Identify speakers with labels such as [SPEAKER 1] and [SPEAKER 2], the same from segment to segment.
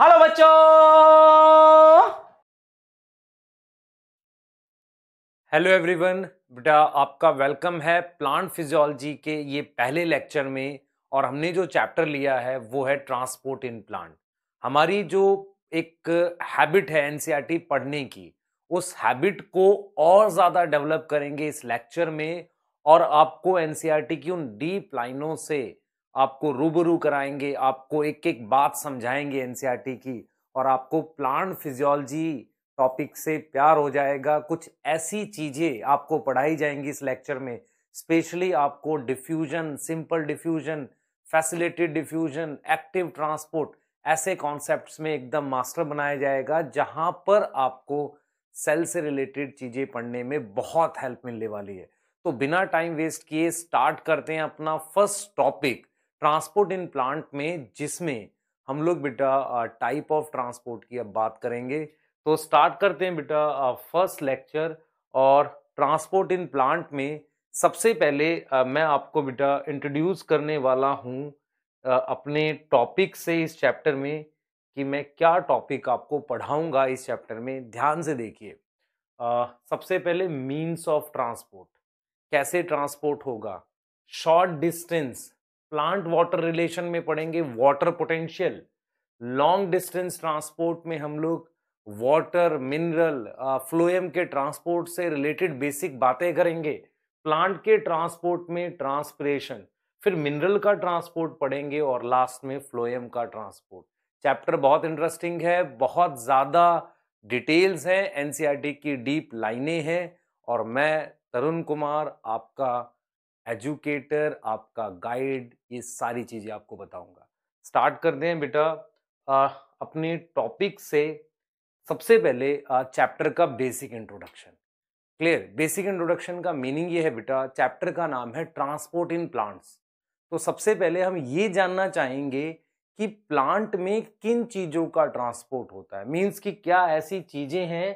[SPEAKER 1] hello बच्चों hello everyone बेटा आपका वेलकम है प्लांट फिजियोलॉजी के ये पहले लेक्चर में और हमने जो चैप्टर लिया है वो है ट्रांसपोर्ट इन प्लांट हमारी जो एक हैबिट है एनसीईआरटी e पढ़ने की उस हैबिट को और ज़्यादा डेवलप करेंगे इस लेक्चर में और आपको एनसीईआरटी e की उन डीप लाइनों से आपको रूबरू कराएंगे आपको एक एक बात समझाएंगे एनसीईआरटी e की और आपको प्लांट फिजियोलॉजी टॉपिक से प्यार हो जाएगा कुछ ऐसी चीज़ें आपको पढ़ाई जाएंगी इस लेक्चर में स्पेशली आपको diffusion simple diffusion facilitated diffusion active transport ऐसे कॉन्सेप्ट में एकदम मास्टर बनाया जाएगा जहाँ पर आपको सेल से रिलेटेड चीज़ें पढ़ने में बहुत हेल्प मिलने वाली है तो बिना टाइम वेस्ट किए स्टार्ट करते हैं अपना first topic transport in plant में जिसमें हम लोग बेटा टाइप ऑफ ट्रांसपोर्ट की अब बात करेंगे तो स्टार्ट करते हैं बेटा फर्स्ट लेक्चर और ट्रांसपोर्ट इन प्लांट में सबसे पहले आ, मैं आपको बेटा इंट्रोड्यूस करने वाला हूँ अपने टॉपिक से इस चैप्टर में कि मैं क्या टॉपिक आपको पढ़ाऊँगा इस चैप्टर में ध्यान से देखिए सबसे पहले मीन्स ऑफ ट्रांसपोर्ट कैसे ट्रांसपोर्ट होगा short distance plant water relation में पढ़ेंगे water potential long distance transport में हम लोग वाटर मिनरल फ्लोएम के ट्रांसपोर्ट से रिलेटेड बेसिक बातें करेंगे प्लांट के ट्रांसपोर्ट में ट्रांसपरेशन फिर मिनरल का ट्रांसपोर्ट पढ़ेंगे और लास्ट में फ्लोएम का ट्रांसपोर्ट चैप्टर बहुत इंटरेस्टिंग है बहुत ज़्यादा डिटेल्स हैं एनसीईआरटी e की डीप लाइनें हैं और मैं तरुण कुमार आपका एजुकेटर आपका गाइड ये सारी चीज़ें आपको बताऊंगा स्टार्ट कर दें बेटा अपने टॉपिक से सबसे पहले चैप्टर का basic introduction clear basic introduction का मीनिंग ये है बेटा चैप्टर का नाम है ट्रांसपोर्ट इन प्लांट्स तो सबसे पहले हम ये जानना चाहेंगे कि प्लांट में किन चीज़ों का ट्रांसपोर्ट होता है मीन्स कि क्या ऐसी चीज़ें हैं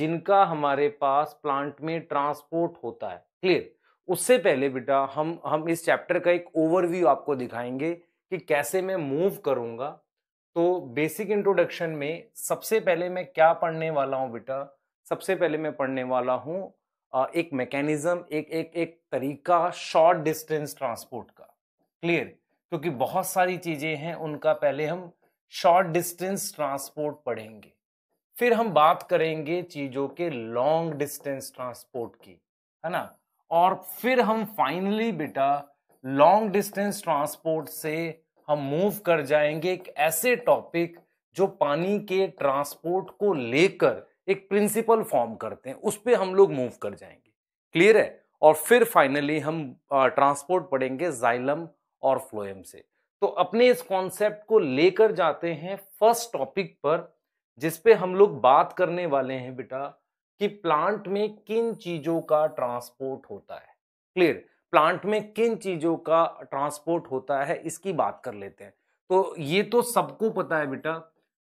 [SPEAKER 1] जिनका हमारे पास प्लांट में ट्रांसपोर्ट होता है क्लियर उससे पहले बेटा हम हम इस चैप्टर का एक ओवरव्यू आपको दिखाएंगे कि कैसे मैं मूव करूँगा तो बेसिक इंट्रोडक्शन में सबसे पहले मैं क्या पढ़ने वाला हूँ बेटा सबसे पहले मैं पढ़ने वाला हूँ एक मैकेनिज्म एक एक एक तरीका शॉर्ट डिस्टेंस ट्रांसपोर्ट का क्लियर क्योंकि बहुत सारी चीज़ें हैं उनका पहले हम शॉर्ट डिस्टेंस ट्रांसपोर्ट पढ़ेंगे फिर हम बात करेंगे चीज़ों के लॉन्ग डिस्टेंस ट्रांसपोर्ट की है ना और फिर हम फाइनली बेटा लॉन्ग डिस्टेंस ट्रांसपोर्ट से हम मूव कर जाएंगे एक ऐसे टॉपिक जो पानी के ट्रांसपोर्ट को लेकर एक प्रिंसिपल फॉर्म करते हैं उस पर हम लोग मूव कर जाएंगे क्लियर है और फिर फाइनली हम ट्रांसपोर्ट पढ़ेंगे जाइलम और फ्लोएम से तो अपने इस कॉन्सेप्ट को लेकर जाते हैं फर्स्ट टॉपिक पर जिसपे हम लोग बात करने वाले हैं बेटा कि प्लांट में किन चीजों का ट्रांसपोर्ट होता है क्लियर प्लांट में किन चीजों का ट्रांसपोर्ट होता है इसकी बात कर लेते हैं तो ये तो सबको पता है बेटा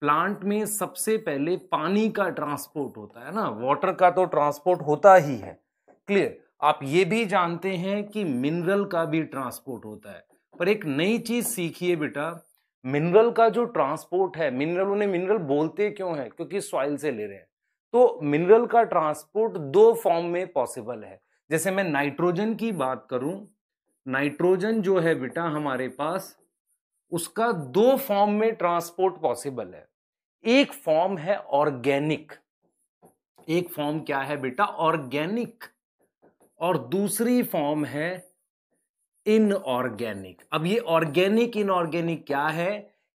[SPEAKER 1] प्लांट में सबसे पहले पानी का ट्रांसपोर्ट होता है ना वाटर का तो ट्रांसपोर्ट होता ही है क्लियर आप ये भी जानते हैं कि मिनरल का भी ट्रांसपोर्ट होता है पर एक नई चीज सीखिए बेटा मिनरल का जो ट्रांसपोर्ट है मिनरल उन्हें मिनरल बोलते क्यों है क्योंकि सॉइल से ले रहे हैं तो मिनरल का ट्रांसपोर्ट दो फॉर्म में पॉसिबल है जैसे मैं नाइट्रोजन की बात करूं नाइट्रोजन जो है बेटा हमारे पास उसका दो फॉर्म में ट्रांसपोर्ट पॉसिबल है एक फॉर्म है ऑर्गेनिक एक फॉर्म क्या है बेटा ऑर्गेनिक और दूसरी फॉर्म है इनऑर्गेनिक अब ये ऑर्गेनिक इनऑर्गेनिक क्या है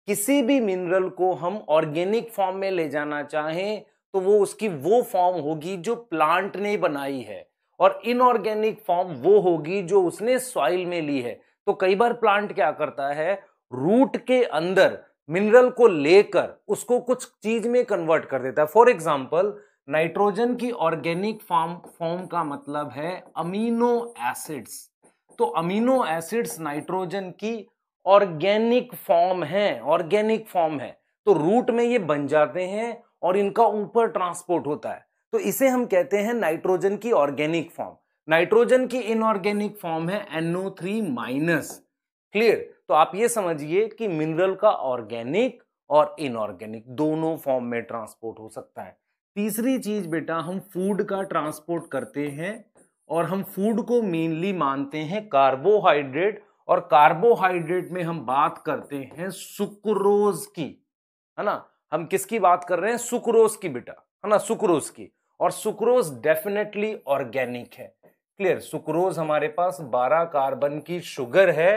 [SPEAKER 1] किसी भी मिनरल को हम ऑर्गेनिक फॉर्म में ले जाना चाहें तो वो उसकी वो फॉर्म होगी जो प्लांट ने बनाई है और इनऑर्गेनिक फॉर्म वो होगी जो उसने सॉइल में ली है तो कई बार प्लांट क्या करता है रूट के अंदर मिनरल को लेकर उसको कुछ चीज में कन्वर्ट कर देता है फॉर एग्जाम्पल नाइट्रोजन की ऑर्गेनिक फॉर्म फॉर्म का मतलब है अमीनो एसिड्स तो अमीनो एसिड्स नाइट्रोजन की ऑर्गेनिक फॉर्म है ऑर्गेनिक फॉर्म है तो रूट में ये बन जाते हैं और इनका ऊपर ट्रांसपोर्ट होता है तो इसे हम कहते हैं नाइट्रोजन की ऑर्गेनिक फॉर्म नाइट्रोजन की इनऑर्गेनिक फॉर्म है एनओ थ्री माइनस क्लियर तो आप ये समझिए कि मिनरल का ऑर्गेनिक और इनऑर्गेनिक दोनों फॉर्म में ट्रांसपोर्ट हो सकता है तीसरी चीज बेटा हम फूड का ट्रांसपोर्ट करते हैं और हम फूड को मेनली मानते हैं कार्बोहाइड्रेट और कार्बोहाइड्रेट में हम बात करते हैं सुक्रोज की है ना हम किसकी बात कर रहे हैं सुक्रोज की बेटा है ना सुक्रोज की और सुक्रोज डेफिनेटली ऑर्गेनिक है क्लियर सुक्रोज हमारे पास 12 कार्बन की शुगर है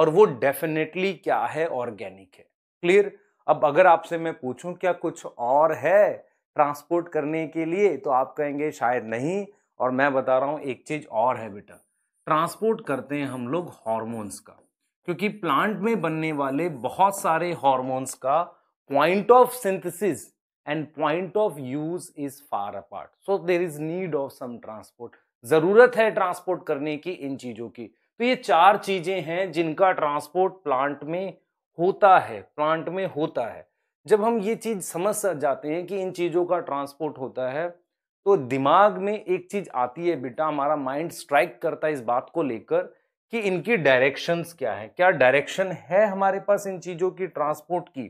[SPEAKER 1] और वो डेफिनेटली क्या है ऑर्गेनिक है क्लियर अब अगर आपसे मैं पूछूं क्या कुछ और है ट्रांसपोर्ट करने के लिए तो आप कहेंगे शायद नहीं और मैं बता रहा हूँ एक चीज़ और है बेटा ट्रांसपोर्ट करते हैं हम लोग हॉर्मोन्स का क्योंकि प्लांट में बनने वाले बहुत सारे हॉर्मोन्स का point of synthesis and point of use is far apart so there is need of some transport जरूरत है ट्रांसपोर्ट करने की इन चीजों की तो ये चार चीजें हैं जिनका ट्रांसपोर्ट प्लांट में होता है प्लांट में होता है जब हम ये चीज समझ जाते हैं कि इन चीजों का ट्रांसपोर्ट होता है तो दिमाग में एक चीज आती है बेटा हमारा माइंड स्ट्राइक करता है इस बात को लेकर कि इनकी डायरेक्शंस क्या है क्या डायरेक्शन है हमारे पास इन चीजों की ट्रांसपोर्ट की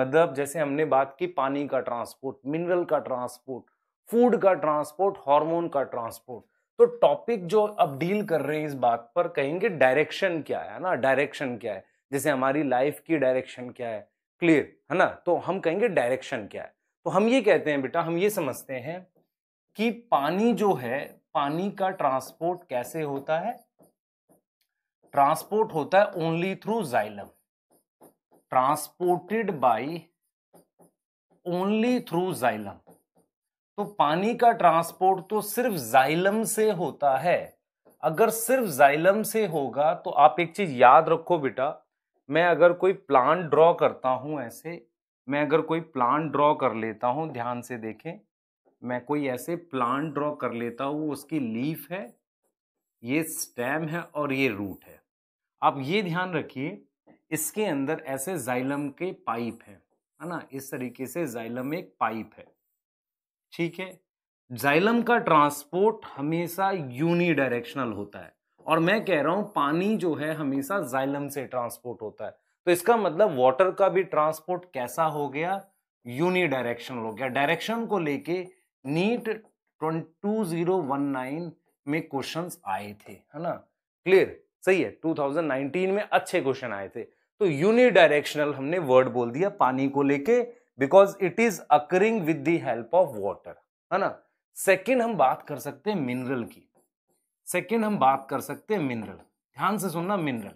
[SPEAKER 1] मतलब जैसे हमने बात की पानी का ट्रांसपोर्ट मिनरल का ट्रांसपोर्ट फूड का ट्रांसपोर्ट हार्मोन का ट्रांसपोर्ट तो टॉपिक जो अब डील कर रहे हैं इस बात पर कहेंगे डायरेक्शन क्या है ना डायरेक्शन क्या है जैसे हमारी लाइफ की डायरेक्शन क्या है क्लियर है ना तो हम कहेंगे डायरेक्शन क्या है तो हम ये कहते हैं बेटा हम ये समझते हैं कि पानी जो है पानी का ट्रांसपोर्ट कैसे होता है ट्रांसपोर्ट होता है only through xylem transported by only through xylem तो पानी का ट्रांसपोर्ट तो सिर्फ जाइलम से होता है अगर सिर्फ जाइलम से होगा तो आप एक चीज याद रखो बेटा मैं अगर कोई प्लान ड्रॉ करता हूं ऐसे मैं अगर कोई प्लान ड्रॉ कर लेता हूं ध्यान से देखें मैं कोई ऐसे प्लान ड्रॉ कर लेता हूं उसकी लीफ है ये स्टेम है और ये रूट है आप ये ध्यान रखिए इसके अंदर ऐसे जाइलम के पाइप हैं है ना इस तरीके से जाइलम एक पाइप है ठीक है जाइलम का ट्रांसपोर्ट हमेशा यूनिडायरेक्शनल होता है और मैं कह रहा हूं पानी जो है हमेशा जाइलम से ट्रांसपोर्ट होता है तो इसका मतलब वाटर का भी ट्रांसपोर्ट कैसा हो गया यूनिडायरेक्शनल हो गया डायरेक्शन को लेके NEET two zero one nine में क्वेश्चंस आए थे है ना क्लियर सही है 2019 में अच्छे क्वेश्चन आए थे तो यूनिडायरेक्शनल हमने वर्ड बोल दिया पानी को लेके because it is occurring with help of water है ना सेकेंड हम बात कर सकते हैं मिनरल की सेकेंड हम बात कर सकते हैं मिनरल ध्यान से सुनना मिनरल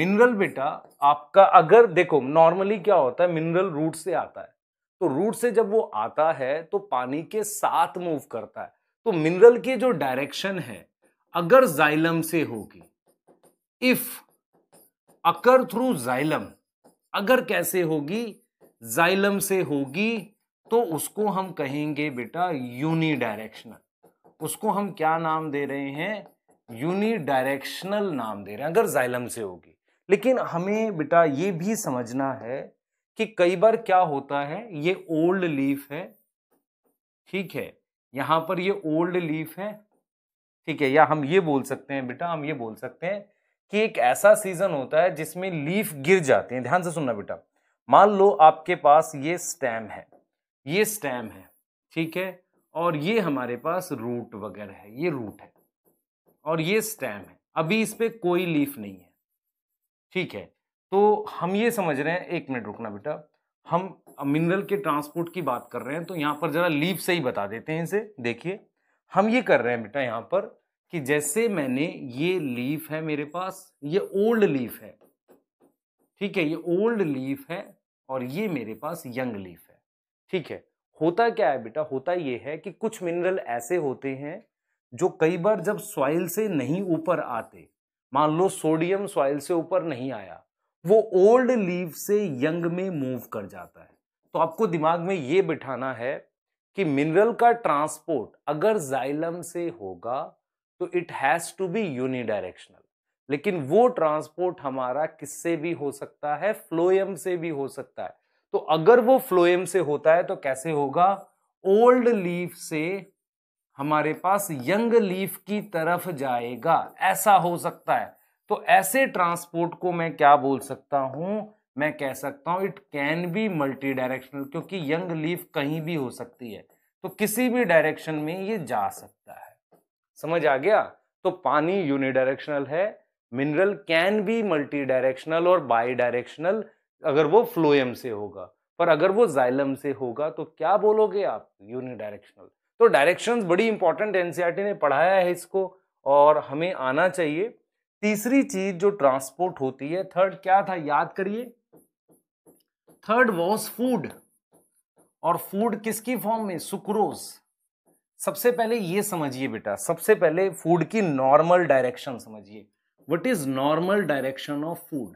[SPEAKER 1] मिनरल बेटा आपका अगर देखो नॉर्मली क्या होता है मिनरल रूट से आता है तो रूट से जब वो आता है तो पानी के साथ मूव करता है तो मिनरल की जो डायरेक्शन है अगर जाइलम से होगी इफ अकर थ्रू जाइलम अगर कैसे होगी जाइलम से होगी तो उसको हम कहेंगे बेटा यूनिडायरेक्शनल डायरेक्शनल उसको हम क्या नाम दे रहे हैं यूनी डायरेक्शनल नाम दे रहे हैं अगर जाइलम से होगी लेकिन हमें बेटा ये भी समझना है कि कई बार क्या होता है ये ओल्ड लीफ है ठीक है यहां पर ये ओल्ड लीफ है ठीक है या हम ये बोल सकते हैं बेटा हम ये बोल सकते हैं कि एक ऐसा सीजन होता है जिसमें लीफ गिर जाते हैं ध्यान से सुनना बेटा मान लो आपके पास ये स्टैम है ये स्टैम है ठीक है और ये हमारे पास रूट वगैरह है ये रूट है और ये स्टैम है अभी इस पर कोई लीफ नहीं है ठीक है तो हम ये समझ रहे हैं एक मिनट रुकना बेटा हम मिनरल के ट्रांसपोर्ट की बात कर रहे हैं तो यहाँ पर ज़रा लीफ से ही बता देते हैं इसे देखिए हम ये कर रहे हैं बेटा यहाँ पर कि जैसे मैंने ये लीफ है मेरे पास ये ओल्ड लीफ है ठीक है ये ओल्ड लीफ है और ये मेरे पास यंग लीफ है ठीक है होता क्या है बेटा होता ये है कि कुछ मिनरल ऐसे होते हैं जो कई बार जब सॉइल से नहीं ऊपर आते मान लो सोडियम सॉइल से ऊपर नहीं आया वो ओल्ड लीफ से यंग में मूव कर जाता है तो आपको दिमाग में ये बिठाना है कि मिनरल का ट्रांसपोर्ट अगर जाइलम से होगा तो it has to be unidirectional लेकिन वो ट्रांसपोर्ट हमारा किससे भी हो सकता है फ्लोएम से भी हो सकता है तो अगर वो फ्लोएम से होता है तो कैसे होगा ओल्ड लीफ से हमारे पास यंग लीफ की तरफ जाएगा ऐसा हो सकता है तो ऐसे ट्रांसपोर्ट को मैं क्या बोल सकता हूं मैं कह सकता हूं it can be multi directional क्योंकि यंग लीफ कहीं भी हो सकती है तो किसी भी डायरेक्शन में ये जा सकता है समझ आ गया तो पानी यूनिडायरेक्शनल है मिनरल कैन भी मल्टी डायरेक्शनल और बाई डायरेक्शनल अगर वो फ्लोएम से होगा पर अगर वो जाइलम से होगा तो क्या बोलोगे आप यूनिडायरेक्शनल तो डायरेक्शंस बड़ी इंपॉर्टेंट एनसीईआरटी e ने पढ़ाया है इसको और हमें आना चाहिए तीसरी चीज जो ट्रांसपोर्ट होती है थर्ड क्या था याद करिए थर्ड वॉज फूड और फूड किसकी फॉर्म में सुक्रोज सबसे पहले ये समझिए बेटा सबसे पहले फूड की नॉर्मल डायरेक्शन समझिए what is normal direction of food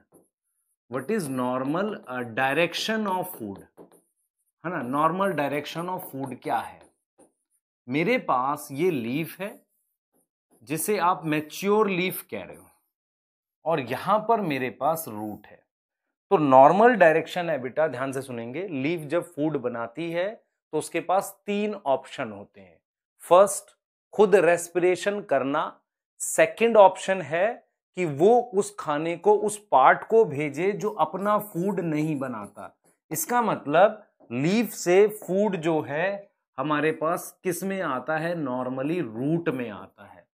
[SPEAKER 1] what is normal direction of food है ना नॉर्मल डायरेक्शन ऑफ फूड क्या है मेरे पास ये लीफ है जिसे आप मैच्योर लीफ कह रहे हो और यहां पर मेरे पास रूट है तो नॉर्मल डायरेक्शन है बेटा ध्यान से सुनेंगे लीफ जब फूड बनाती है तो उसके पास तीन ऑप्शन होते हैं फर्स्ट खुद रेस्पिरेशन करना सेकंड ऑप्शन है कि वो उस खाने को उस पार्ट को भेजे जो अपना फूड नहीं बनाता इसका मतलब लीफ से फूड जो है हमारे पास किस में आता है नॉर्मली रूट में आता है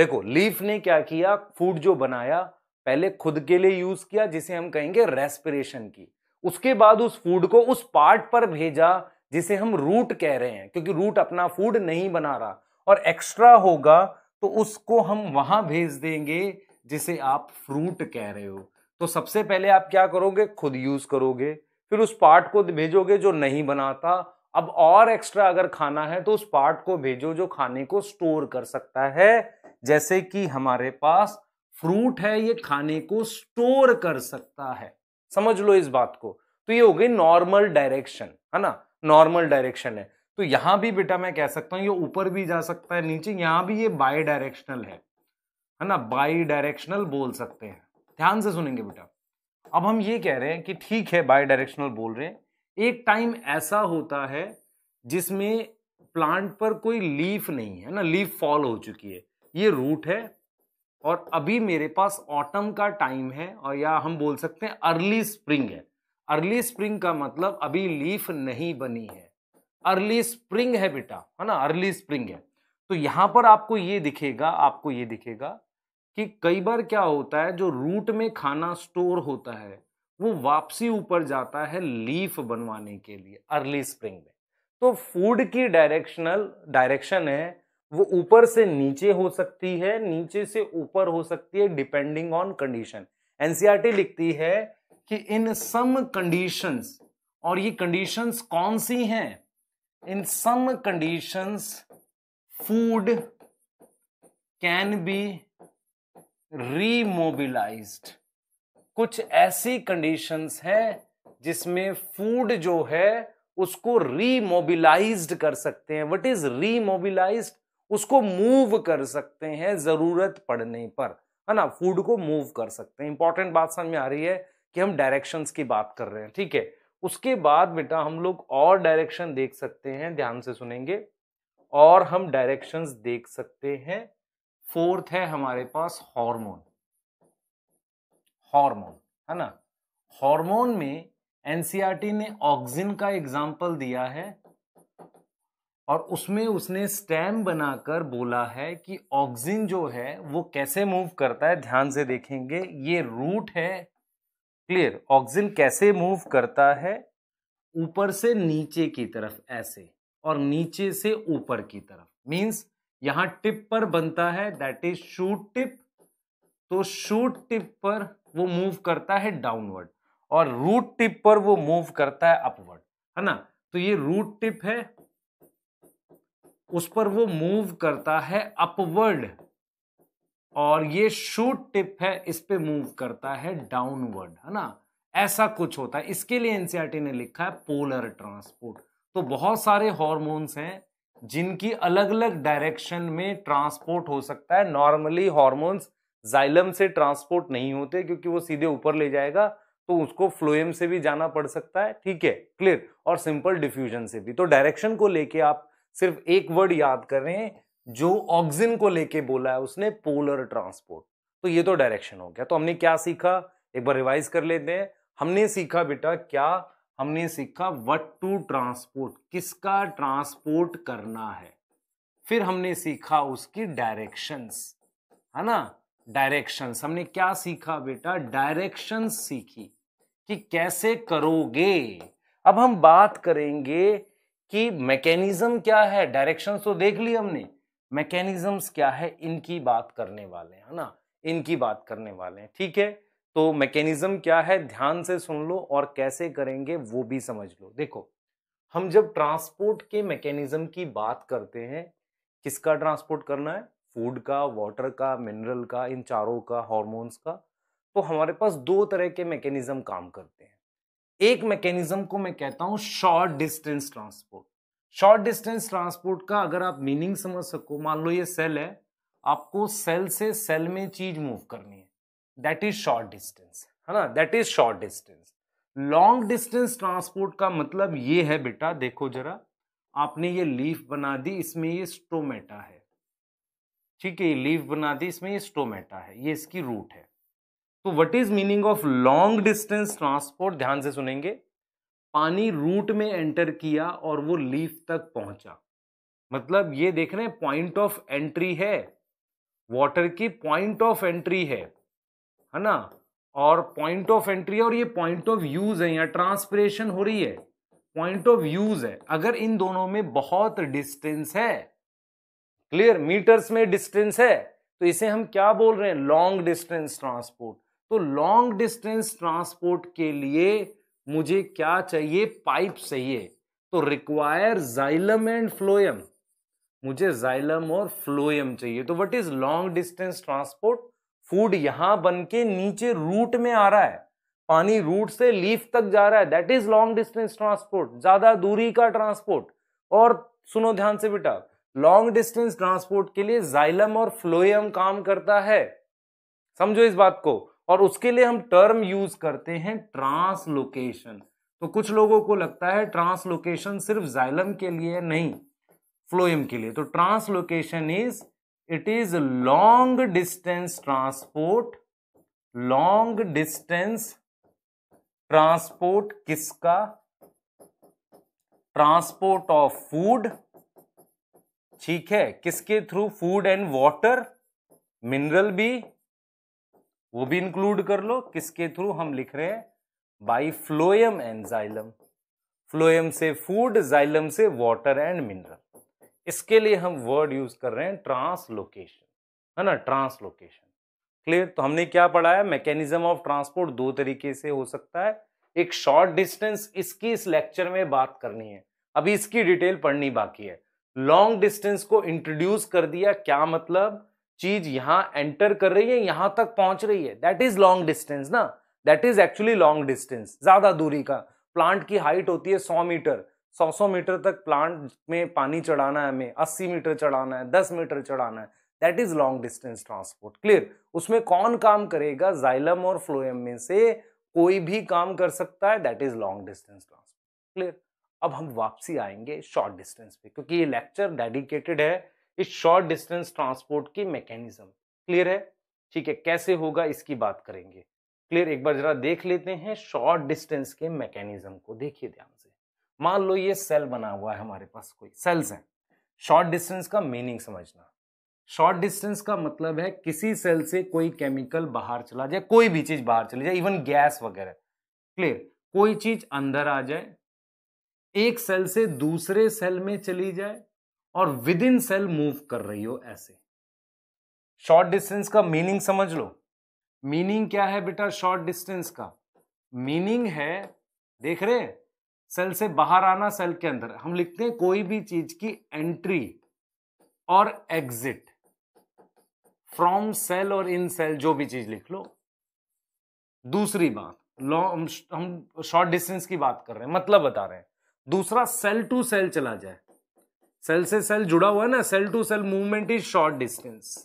[SPEAKER 1] देखो लीफ ने क्या किया फूड जो बनाया पहले खुद के लिए यूज किया जिसे हम कहेंगे रेस्पिरेशन की उसके बाद उस फूड को उस पार्ट पर भेजा जिसे हम रूट कह रहे हैं क्योंकि रूट अपना फूड नहीं बना रहा और एक्स्ट्रा होगा तो उसको हम वहां भेज देंगे जिसे आप फ्रूट कह रहे हो तो सबसे पहले आप क्या करोगे खुद यूज करोगे फिर उस पार्ट को भेजोगे जो नहीं बनाता अब और एक्स्ट्रा अगर खाना है तो उस पार्ट को भेजो जो खाने को स्टोर कर सकता है जैसे कि हमारे पास फ्रूट है ये खाने को स्टोर कर सकता है समझ लो इस बात को तो ये हो गई नॉर्मल डायरेक्शन है ना नॉर्मल डायरेक्शन है तो यहाँ भी बेटा मैं कह सकता हूँ ये ऊपर भी जा सकता है नीचे यहाँ भी ये बाई डायरेक्शनल है है ना बाई डायरेक्शनल बोल सकते हैं ध्यान से सुनेंगे बेटा अब हम ये कह रहे हैं कि ठीक है बाई डायरेक्शनल बोल रहे हैं एक टाइम ऐसा होता है जिसमें प्लांट पर कोई लीफ नहीं है ना लीफ फॉल हो चुकी है ये रूट है और अभी मेरे पास ऑटम का टाइम है और या हम बोल सकते हैं अर्ली स्प्रिंग है अर्ली स्प्रिंग का मतलब अभी लीफ नहीं बनी है अर्ली स्प्रिंग है बेटा है ना अर्ली स्प्रिंग है तो यहां पर आपको ये दिखेगा आपको ये दिखेगा कि कई बार क्या होता है जो रूट में खाना स्टोर होता है वो वापसी ऊपर जाता है लीफ बनवाने के लिए अर्ली स्प्रिंग में तो फूड की डायरेक्शनल डायरेक्शन है वो ऊपर से नीचे हो सकती है नीचे से ऊपर हो सकती है डिपेंडिंग ऑन कंडीशन एनसीआरटी लिखती है कि इन सम कंडीशंस और ये कंडीशंस कौन सी हैं in some conditions food can be remobilised कुछ ऐसी कंडीशंस है जिसमें फूड जो है उसको रीमोबिलाइज्ड कर सकते हैं व्हाट इज रीमोबिलाइज्ड उसको मूव कर सकते हैं जरूरत पड़ने पर है ना फूड को मूव कर सकते हैं इंपॉर्टेंट बात समझ में आ रही है कि हम डायरेक्शंस की बात कर रहे हैं ठीक है उसके बाद बेटा हम लोग और डायरेक्शन देख सकते हैं ध्यान से सुनेंगे और हम डायरेक्शंस देख सकते हैं फोर्थ है हमारे पास हार्मोन हार्मोन है ना हार्मोन में एनसीईआरटी e ने ऑक्सिन का एग्जाम्पल दिया है और उसमें उसने स्टैम बनाकर बोला है कि ऑक्सिन जो है वो कैसे मूव करता है ध्यान से देखेंगे ये रूट है क्लियर ऑक्सिन कैसे मूव करता है ऊपर से नीचे की तरफ ऐसे और नीचे से ऊपर की तरफ मींस यहां टिप पर बनता है दैट इज शूट टिप तो शूट टिप पर वो मूव करता है डाउनवर्ड और रूट टिप पर वो मूव करता है अपवर्ड है ना तो ये रूट टिप है उस पर वो मूव करता है अपवर्ड और ये शूट टिप है इस पे मूव करता है डाउनवर्ड है ना ऐसा कुछ होता है इसके लिए एनसीईआरटी e ने लिखा है पोलर ट्रांसपोर्ट तो बहुत सारे हॉर्मोन्स हैं जिनकी अलग अलग डायरेक्शन में ट्रांसपोर्ट हो सकता है नॉर्मली हॉर्मोन्स जाइलम से ट्रांसपोर्ट नहीं होते क्योंकि वो सीधे ऊपर ले जाएगा तो उसको फ्लोएम से भी जाना पड़ सकता है ठीक है क्लियर और सिंपल डिफ्यूजन से भी तो डायरेक्शन को लेके आप सिर्फ एक वर्ड याद कर रहे हैं जो ऑक्सीजन को लेके बोला है उसने पोलर ट्रांसपोर्ट तो ये तो डायरेक्शन हो गया तो हमने क्या सीखा एक बार रिवाइज कर लेते हैं हमने सीखा बेटा क्या हमने सीखा वट टू ट्रांसपोर्ट किसका ट्रांसपोर्ट करना है फिर हमने सीखा उसकी डायरेक्शंस है ना डायरेक्शंस हमने क्या सीखा बेटा डायरेक्शंस सीखी कि कैसे करोगे अब हम बात करेंगे कि मैकेनिज्म क्या है डायरेक्शंस तो देख ली हमने मैकेनिज्म्स क्या है इनकी बात करने वाले हैं ना इनकी बात करने वाले हैं ठीक है तो मैकेनिज्म क्या है ध्यान से सुन लो और कैसे करेंगे वो भी समझ लो देखो हम जब ट्रांसपोर्ट के मैकेनिज्म की बात करते हैं किसका ट्रांसपोर्ट करना है फूड का वाटर का मिनरल का इन चारों का हॉर्मोन्स का तो हमारे पास दो तरह के मैकेनिज्म काम करते हैं एक मैकेनिज्म को मैं कहता हूँ short distance transport short distance transport का अगर आप मीनिंग समझ सको मान लो ये सेल है आपको सेल से सेल में चीज मूव करनी है दैट इज शॉर्ट डिस्टेंस है ना that is short distance long distance transport का मतलब ये है बेटा देखो जरा आपने ये लीफ बना दी इसमें ये स्टोमेटा है ठीक है ये लीफ बना दी इसमें ये स्टोमेटा है ये इसकी रूट है तो what is meaning of long distance transport ध्यान से सुनेंगे पानी रूट में एंटर किया और वो लीफ तक पहुंचा मतलब ये देख रहे हैं पॉइंट ऑफ एंट्री है वाटर की पॉइंट ऑफ एंट्री है है ना और पॉइंट ऑफ एंट्री और ये पॉइंट ऑफ यूज है या ट्रांसपरेशन हो रही है पॉइंट ऑफ यूज है अगर इन दोनों में बहुत डिस्टेंस है क्लियर मीटर्स में डिस्टेंस है तो इसे हम क्या बोल रहे हैं लॉन्ग डिस्टेंस ट्रांसपोर्ट तो लॉन्ग डिस्टेंस ट्रांसपोर्ट के लिए मुझे क्या चाहिए पाइप चाहिए तो रिक्वायर जाइलम एंड फ्लोयम मुझे जाइलम और फ्लोयम चाहिए तो what is long distance transport food यहां बन के नीचे रूट में आ रहा है पानी रूट से लीफ तक जा रहा है that is long distance transport ज्यादा दूरी का ट्रांसपोर्ट और सुनो ध्यान से बेटा लॉन्ग डिस्टेंस ट्रांसपोर्ट के लिए जाइलम और फ्लोयम काम करता है समझो इस बात को और उसके लिए हम टर्म यूज करते हैं ट्रांसलोकेशन तो कुछ लोगों को लगता है ट्रांसलोकेशन सिर्फ जाइलम के लिए नहीं फ्लोएम के लिए तो translocation is it is long distance transport long distance transport किसका ट्रांसपोर्ट ऑफ फूड ठीक है किसके through food and water mineral भी वो भी इंक्लूड कर लो किसके थ्रू हम लिख रहे हैं by phloem and xylem phloem से फूड जाइलम से वाटर एंड मिनरल इसके लिए हम वर्ड यूज कर रहे हैं ट्रांसलोकेशन है ना ट्रांसलोकेशन क्लियर तो हमने क्या पढ़ाया मैकेनिज्म ऑफ ट्रांसपोर्ट दो तरीके से हो सकता है एक शॉर्ट डिस्टेंस इसकी इस लेक्चर में बात करनी है अभी इसकी डिटेल पढ़नी बाकी है लॉन्ग डिस्टेंस को इंट्रोड्यूस कर दिया क्या मतलब चीज यहां एंटर कर रही है यहां तक पहुंच रही है दैट इज लॉन्ग डिस्टेंस ना that is actually long distance ज्यादा दूरी का प्लांट की हाइट होती है सौ मीटर सौ सौ मीटर तक प्लांट में पानी चढ़ाना है हमें अस्सी मीटर चढ़ाना है दस मीटर चढ़ाना है that is long distance transport clear उसमें कौन काम करेगा जाइलम और फ्लोएम में से कोई भी काम कर सकता है that is long distance transport clear अब हम वापसी आएंगे शॉर्ट डिस्टेंस पे क्योंकि ये लेक्चर डेडिकेटेड है इस शॉर्ट डिस्टेंस ट्रांसपोर्ट की मैकेनिज्म क्लियर है ठीक है कैसे होगा इसकी बात करेंगे क्लियर एक बार जरा देख लेते हैं शॉर्ट डिस्टेंस के मैकेनिज्म को देखिए ध्यान से मान लो ये सेल बना हुआ है हमारे पास कोई सेल्स हैं शॉर्ट डिस्टेंस का मीनिंग समझना शॉर्ट डिस्टेंस का मतलब है किसी सेल से कोई केमिकल बाहर चला जाए कोई भी चीज बाहर चली जाए इवन गैस वगैरह क्लियर कोई चीज अंदर आ जाए एक सेल से दूसरे सेल में चली जाए और विद इन सेल मूव कर रही हो ऐसे शॉर्ट डिस्टेंस का मीनिंग समझ लो मीनिंग क्या है बेटा शॉर्ट डिस्टेंस का मीनिंग है देख रहे सेल से बाहर आना सेल के अंदर हम लिखते हैं कोई भी चीज की एंट्री और एग्जिट फ्रॉम सेल और इन सेल जो भी चीज लिख लो दूसरी बात लॉन्ग हम शॉर्ट डिस्टेंस की बात कर रहे हैं मतलब बता रहे हैं दूसरा सेल टू सेल चला जाए सेल से सेल जुड़ा हुआ है ना cell to cell movement is short distance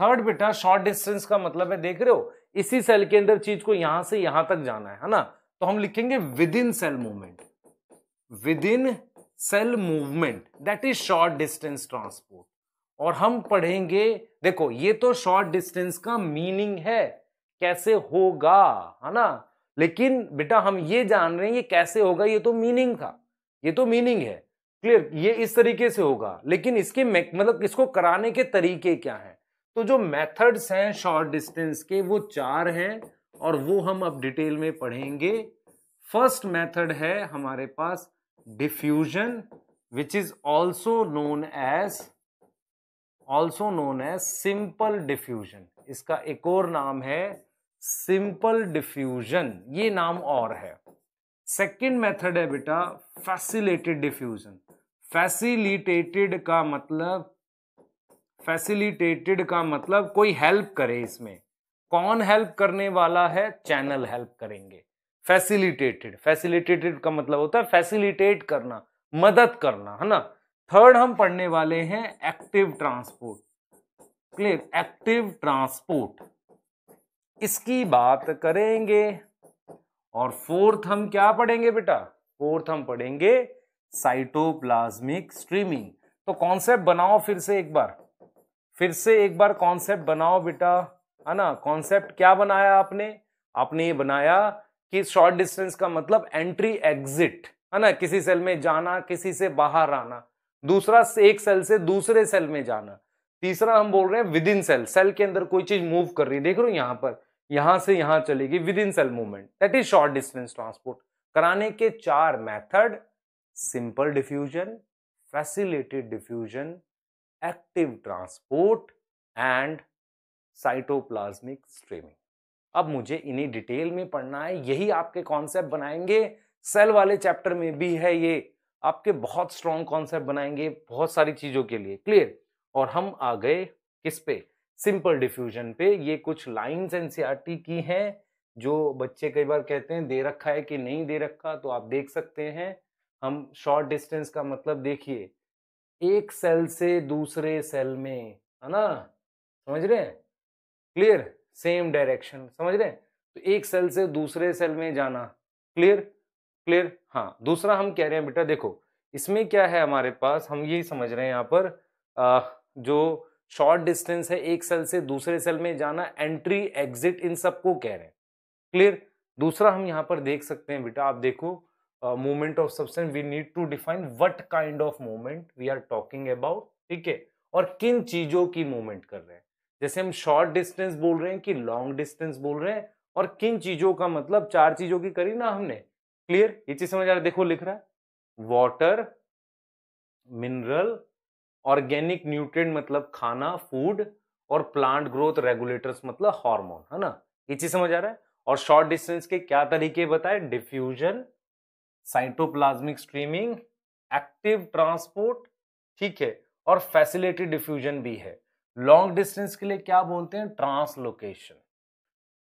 [SPEAKER 1] third बेटा शॉर्ट डिस्टेंस का मतलब है देख रहे हो इसी सेल के अंदर चीज को यहां से यहां तक जाना है ना तो हम लिखेंगे with in cell movement with in cell movement that is short distance transport और हम पढ़ेंगे देखो ये तो शॉर्ट डिस्टेंस का मीनिंग है कैसे होगा है ना लेकिन बेटा हम ये जान रहे हैं ये कैसे होगा ये तो मीनिंग था ये तो मीनिंग है क्लियर ये इस तरीके से होगा लेकिन इसके मतलब इसको कराने के तरीके क्या हैं तो जो मेथड्स हैं शॉर्ट डिस्टेंस के वो चार हैं और वो हम अब डिटेल में पढ़ेंगे फर्स्ट मेथड है हमारे पास diffusion which is also known as also known as simple diffusion इसका एक और नाम है सिंपल डिफ्यूजन ये नाम और है सेकेंड मेथड है बेटा फैसिलेटेड डिफ्यूजन फैसिलिटेटेड का मतलब फैसिलिटेटेड का मतलब कोई हेल्प करे इसमें कौन हेल्प करने वाला है चैनल हेल्प करेंगे फैसिलिटेटेड फैसिलिटेटेड का मतलब होता है फैसिलिटेट करना मदद करना है ना थर्ड हम पढ़ने वाले हैं active transport clear active transport इसकी बात करेंगे और फोर्थ हम क्या पढ़ेंगे बेटा फोर्थ हम पढ़ेंगे साइटोप्लाज्मिक स्ट्रीमिंग तो कॉन्सेप्ट बनाओ फिर से एक बार फिर से एक बार कॉन्सेप्ट बनाओ बेटा है ना कॉन्सेप्ट क्या बनाया आपने आपने ये बनाया कि शॉर्ट डिस्टेंस का मतलब एंट्री एग्जिट है ना किसी सेल में जाना किसी से बाहर आना दूसरा एक सेल से दूसरे सेल में जाना तीसरा हम बोल रहे हैं विद इन सेल सेल के अंदर कोई चीज मूव कर रही है देख रहे हो यहां पर यहां से यहां चलेगी with in cell movement that is short distance transport कराने के चार method simple diffusion facilitated diffusion active transport and cytoplasmic streaming अब मुझे इन्हें डिटेल में पढ़ना है यही आपके कॉन्सेप्ट बनाएंगे सेल वाले चैप्टर में भी है ये आपके बहुत स्ट्रॉन्ग कॉन्सेप्ट बनाएंगे बहुत सारी चीज़ों के लिए क्लियर और हम आ गए किस पे सिंपल डिफ्यूजन पे ये कुछ लाइंस एनसीईआरटी e की हैं जो बच्चे कई बार कहते हैं दे रखा है कि नहीं दे रखा तो आप देख सकते हैं हम शॉर्ट डिस्टेंस का मतलब देखिए एक सेल से दूसरे सेल में है ना समझ रहे हैं क्लियर सेम डायरेक्शन समझ रहे हैं तो एक सेल से दूसरे सेल में जाना क्लियर क्लियर हाँ दूसरा हम कह रहे हैं बेटा देखो इसमें क्या है हमारे पास हम यही समझ रहे हैं यहाँ पर आ, जो शॉर्ट डिस्टेंस है एक सेल से दूसरे सेल में जाना एंट्री एग्जिट इन सबको कह रहे हैं क्लियर दूसरा हम यहाँ पर देख सकते हैं बेटा आप देखो movement of substance we need to define what kind of movement we are talking about ठीक है और किन चीजों की मूवमेंट कर रहे हैं जैसे हम शॉर्ट डिस्टेंस बोल रहे हैं कि लॉन्ग डिस्टेंस बोल रहे हैं और किन चीजों का मतलब चार चीजों की करी ना हमने क्लियर ये चीज समझ आ रहा है देखो लिख रहा है वॉटर मिनरल ऑर्गेनिक न्यूट्रिएंट मतलब खाना फूड और प्लांट ग्रोथ रेगुलेटर्स मतलब हार्मोन है ना ये चीज समझ आ रहा है और शॉर्ट डिस्टेंस के क्या तरीके बताए diffusion cytoplasmic streaming active transport ठीक है और फैसिलिटी डिफ्यूजन भी है लॉन्ग डिस्टेंस के लिए क्या बोलते हैं ट्रांसलोकेशन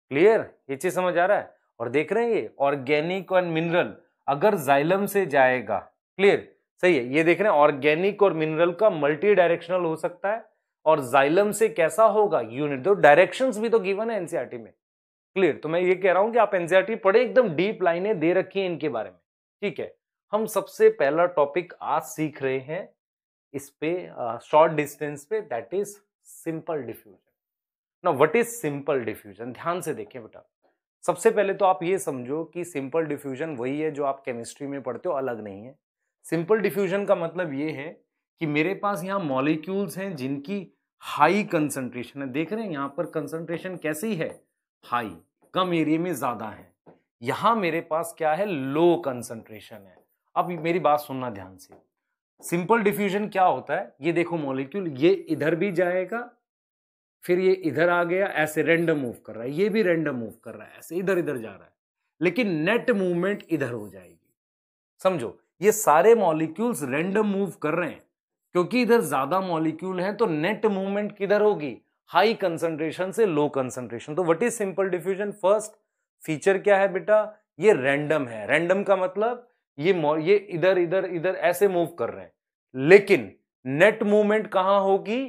[SPEAKER 1] क्लियर ये चीज समझ आ रहा है और देख रहे हैं ये ऑर्गेनिक और मिनरल अगर जाइलम से जाएगा क्लियर सही है ये देख रहे हैं ऑर्गेनिक और मिनरल का मल्टी डायरेक्शनल हो सकता है और जाइलम से कैसा होगा यूनिट तो डायरेक्शन भी तो गिवन है एनसीआरटी में क्लियर तो मैं ये कह रहा हूं कि आप एनसीआरटी पढ़े एकदम डीप लाइनें दे रखी है इनके बारे में ठीक है हम सबसे पहला टॉपिक आज सीख रहे हैं इस पे शॉर्ट uh, डिस्टेंस पे दैट इज सिंपल डिफ्यूजन ना व्हाट इज सिंपल डिफ्यूजन ध्यान से देखें बेटा सबसे पहले तो आप ये समझो कि सिंपल डिफ्यूजन वही है जो आप केमिस्ट्री में पढ़ते हो अलग नहीं है सिंपल डिफ्यूजन का मतलब ये है कि मेरे पास यहाँ मॉलिक्यूल्स हैं जिनकी हाई कंसंट्रेशन है देख रहे हैं यहाँ पर कंसंट्रेशन कैसी है हाई कम एरिए में ज़्यादा है यहां मेरे पास क्या है लो कंसंट्रेशन है अब मेरी बात सुनना ध्यान से सिंपल डिफ्यूजन क्या होता है ये देखो मॉलिक्यूल ये इधर भी जाएगा फिर ये इधर आ गया ऐसे रेंडम मूव कर रहा है ये भी रेंडम मूव कर रहा है ऐसे इधर इधर जा रहा है लेकिन नेट मूवमेंट इधर हो जाएगी समझो ये सारे मॉलिक्यूल्स रेंडम मूव कर रहे हैं क्योंकि इधर ज्यादा मॉलिक्यूल हैं तो नेट मूवमेंट किधर होगी हाई कंसंट्रेशन से लो कंसंट्रेशन तो what is simple diffusion first feature क्या है बेटा ये रैंडम है रैंडम का मतलब ये ये इधर इधर इधर ऐसे मूव कर रहे हैं लेकिन नेट मूवमेंट कहां होगी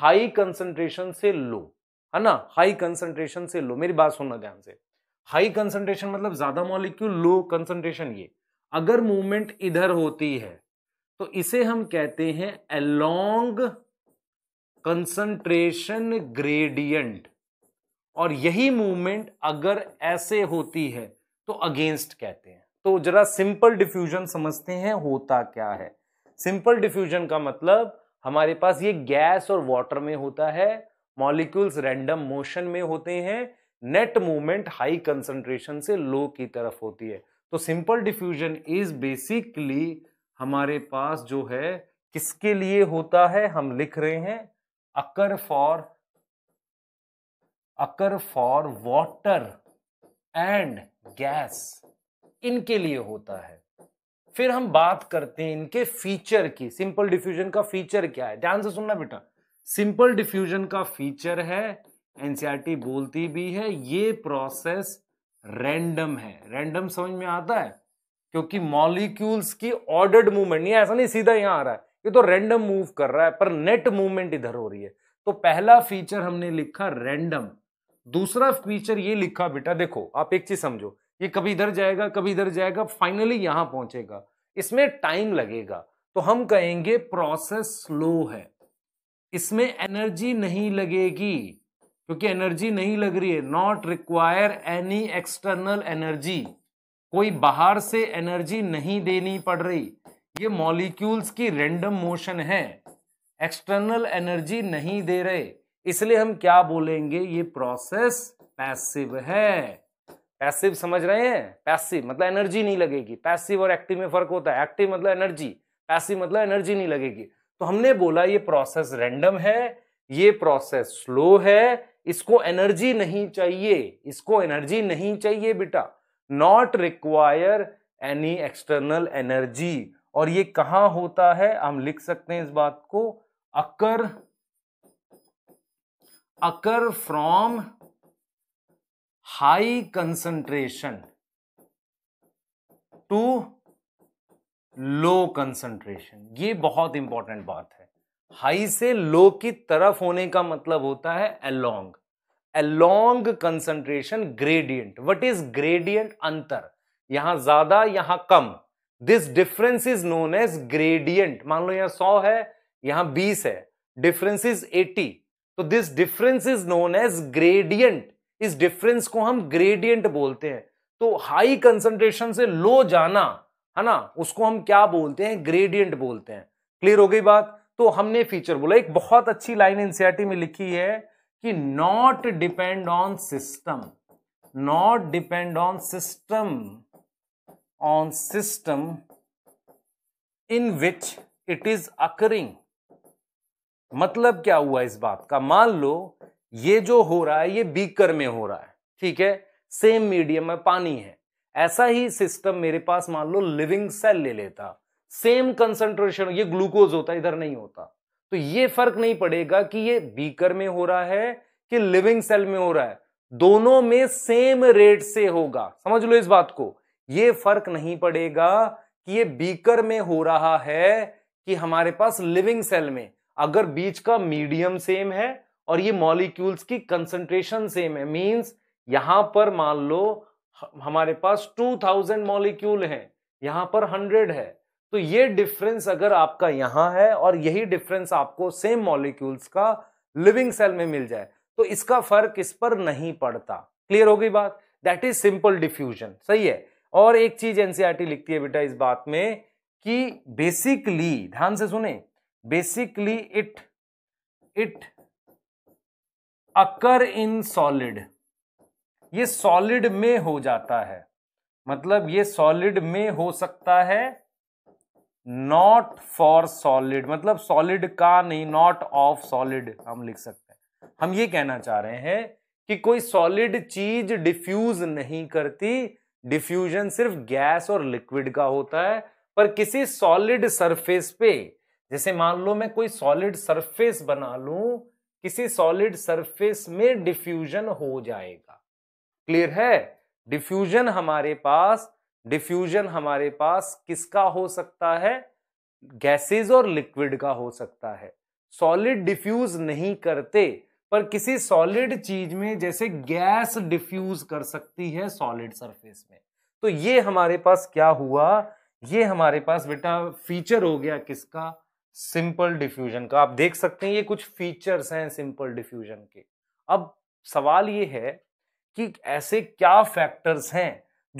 [SPEAKER 1] हाई कंसंट्रेशन से लो है ना हाई कंसंट्रेशन से लो मेरी बात सुनना ध्यान से हाई कंसंट्रेशन मतलब ज्यादा मॉलिक्यूल लो कंसंट्रेशन ये अगर मूवमेंट इधर होती है तो इसे हम कहते हैं अलोंग कंसंट्रेशन ग्रेडियंट और यही मूवमेंट अगर ऐसे होती है तो अगेंस्ट कहते हैं तो जरा सिंपल डिफ्यूजन समझते हैं होता क्या है सिंपल डिफ्यूजन का मतलब हमारे पास ये गैस और वाटर में होता है मॉलिक्यूल्स रैंडम मोशन में होते हैं नेट मूवमेंट हाई कंसंट्रेशन से लो की तरफ होती है तो सिंपल डिफ्यूजन इज बेसिकली हमारे पास जो है किसके लिए होता है हम लिख रहे हैं occur for occur for water and gas इनके लिए होता है फिर हम बात करते हैं इनके फीचर की सिंपल डिफ्यूजन का फीचर क्या है ध्यान से सुनना बेटा सिंपल डिफ्यूजन का फीचर है एनसीआरटी बोलती भी है ये प्रोसेस रैंडम है रैंडम समझ में आता है क्योंकि मॉलिक्यूल्स की ऑर्डर्ड मूवमेंट नहीं ऐसा नहीं सीधा यहां आ रहा है ये तो रैंडम मूव कर रहा है पर नेट मूवमेंट इधर हो रही है तो पहला फीचर हमने लिखा रैंडम दूसरा फीचर ये लिखा बेटा देखो आप एक चीज समझो ये कभी इधर जाएगा कभी इधर जाएगा फाइनली यहां पहुंचेगा इसमें टाइम लगेगा तो हम कहेंगे प्रोसेस स्लो है इसमें एनर्जी नहीं लगेगी क्योंकि एनर्जी नहीं लग रही है not require any external energy कोई बाहर से एनर्जी नहीं देनी पड़ रही ये मॉलिक्यूल्स की रेंडम मोशन है एक्सटर्नल एनर्जी नहीं दे रहे इसलिए हम क्या बोलेंगे ये प्रोसेस पैसिव है पैसिव समझ रहे हैं पैसिव मतलब एनर्जी नहीं लगेगी पैसिव और एक्टिव में फर्क होता है एक्टिव मतलब एनर्जी पैसिव मतलब एनर्जी नहीं लगेगी तो हमने बोला ये प्रोसेस रैंडम है ये प्रोसेस स्लो है इसको एनर्जी नहीं चाहिए इसको एनर्जी नहीं चाहिए बेटा not require any external energy और ये कहाँ होता है हम लिख सकते हैं इस बात को occur occur from high concentration to low concentration ये बहुत इंपॉर्टेंट बात है हाई से लो की तरफ होने का मतलब होता है along along concentration gradient what is gradient अंतर यहां ज्यादा यहां कम this difference is known as gradient मान लो यहां सौ है यहां बीस है डिफरेंस इज एटी तो this difference is known as gradient इस डिफरेंस को हम ग्रेडियंट बोलते हैं तो हाई कंसंट्रेशन से लो जाना है ना उसको हम क्या बोलते हैं ग्रेडियंट बोलते हैं क्लियर हो गई बात तो हमने फीचर बोला एक बहुत अच्छी लाइन एनसीआरटी में लिखी है कि not depend on system not depend on system on system in which it is occurring मतलब क्या हुआ इस बात का मान लो ये जो हो रहा है ये बीकर में हो रहा है ठीक है सेम मीडियम में पानी है ऐसा ही सिस्टम मेरे पास मान लो लिविंग सेल ले लेता सेम कंसंट्रेशन ये ग्लूकोज होता इधर नहीं होता तो ये फर्क नहीं पड़ेगा कि ये बीकर में हो रहा है कि लिविंग सेल में हो रहा है दोनों में सेम रेट से होगा समझ लो इस बात को ये फर्क नहीं पड़ेगा कि ये बीकर में हो रहा है कि हमारे पास लिविंग सेल में अगर बीच का मीडियम सेम है और ये मॉलिक्यूल्स की कंसंट्रेशन सेम है मींस यहां पर मान लो हमारे पास 2000 मॉलिक्यूल हैं यहां पर 100 है तो ये डिफरेंस अगर आपका यहां है और यही डिफरेंस आपको सेम मॉलिक्यूल्स का लिविंग सेल में मिल जाए तो इसका फर्क इस पर नहीं पड़ता क्लियर हो गई बात दैट इज सिंपल डिफ्यूजन सही है और एक चीज एनसीआरटी e लिखती है बेटा इस बात में कि बेसिकली ध्यान से सुने basically it it occur in solid ये सॉलिड में हो जाता है मतलब ये सॉलिड में हो सकता है नॉट फॉर सॉलिड मतलब सॉलिड का नहीं नॉट ऑफ सॉलिड हम लिख सकते हैं हम ये कहना चाह रहे हैं कि कोई सॉलिड चीज डिफ्यूज नहीं करती डिफ्यूजन सिर्फ गैस और लिक्विड का होता है पर किसी सॉलिड सरफेस पे जैसे मान लो मैं कोई सॉलिड सरफेस बना लू किसी सॉलिड सरफेस में डिफ्यूजन हो जाएगा क्लियर है डिफ्यूजन हमारे पास डिफ्यूजन हमारे पास किसका हो सकता है गैसेस और लिक्विड का हो सकता है सॉलिड डिफ्यूज नहीं करते पर किसी सॉलिड चीज में जैसे गैस डिफ्यूज कर सकती है सॉलिड सरफेस में तो ये हमारे पास क्या हुआ ये हमारे पास बेटा फीचर हो गया किसका सिंपल डिफ्यूजन का आप देख सकते हैं ये कुछ फीचर्स हैं सिंपल डिफ्यूजन के अब सवाल ये है कि ऐसे क्या फैक्टर्स हैं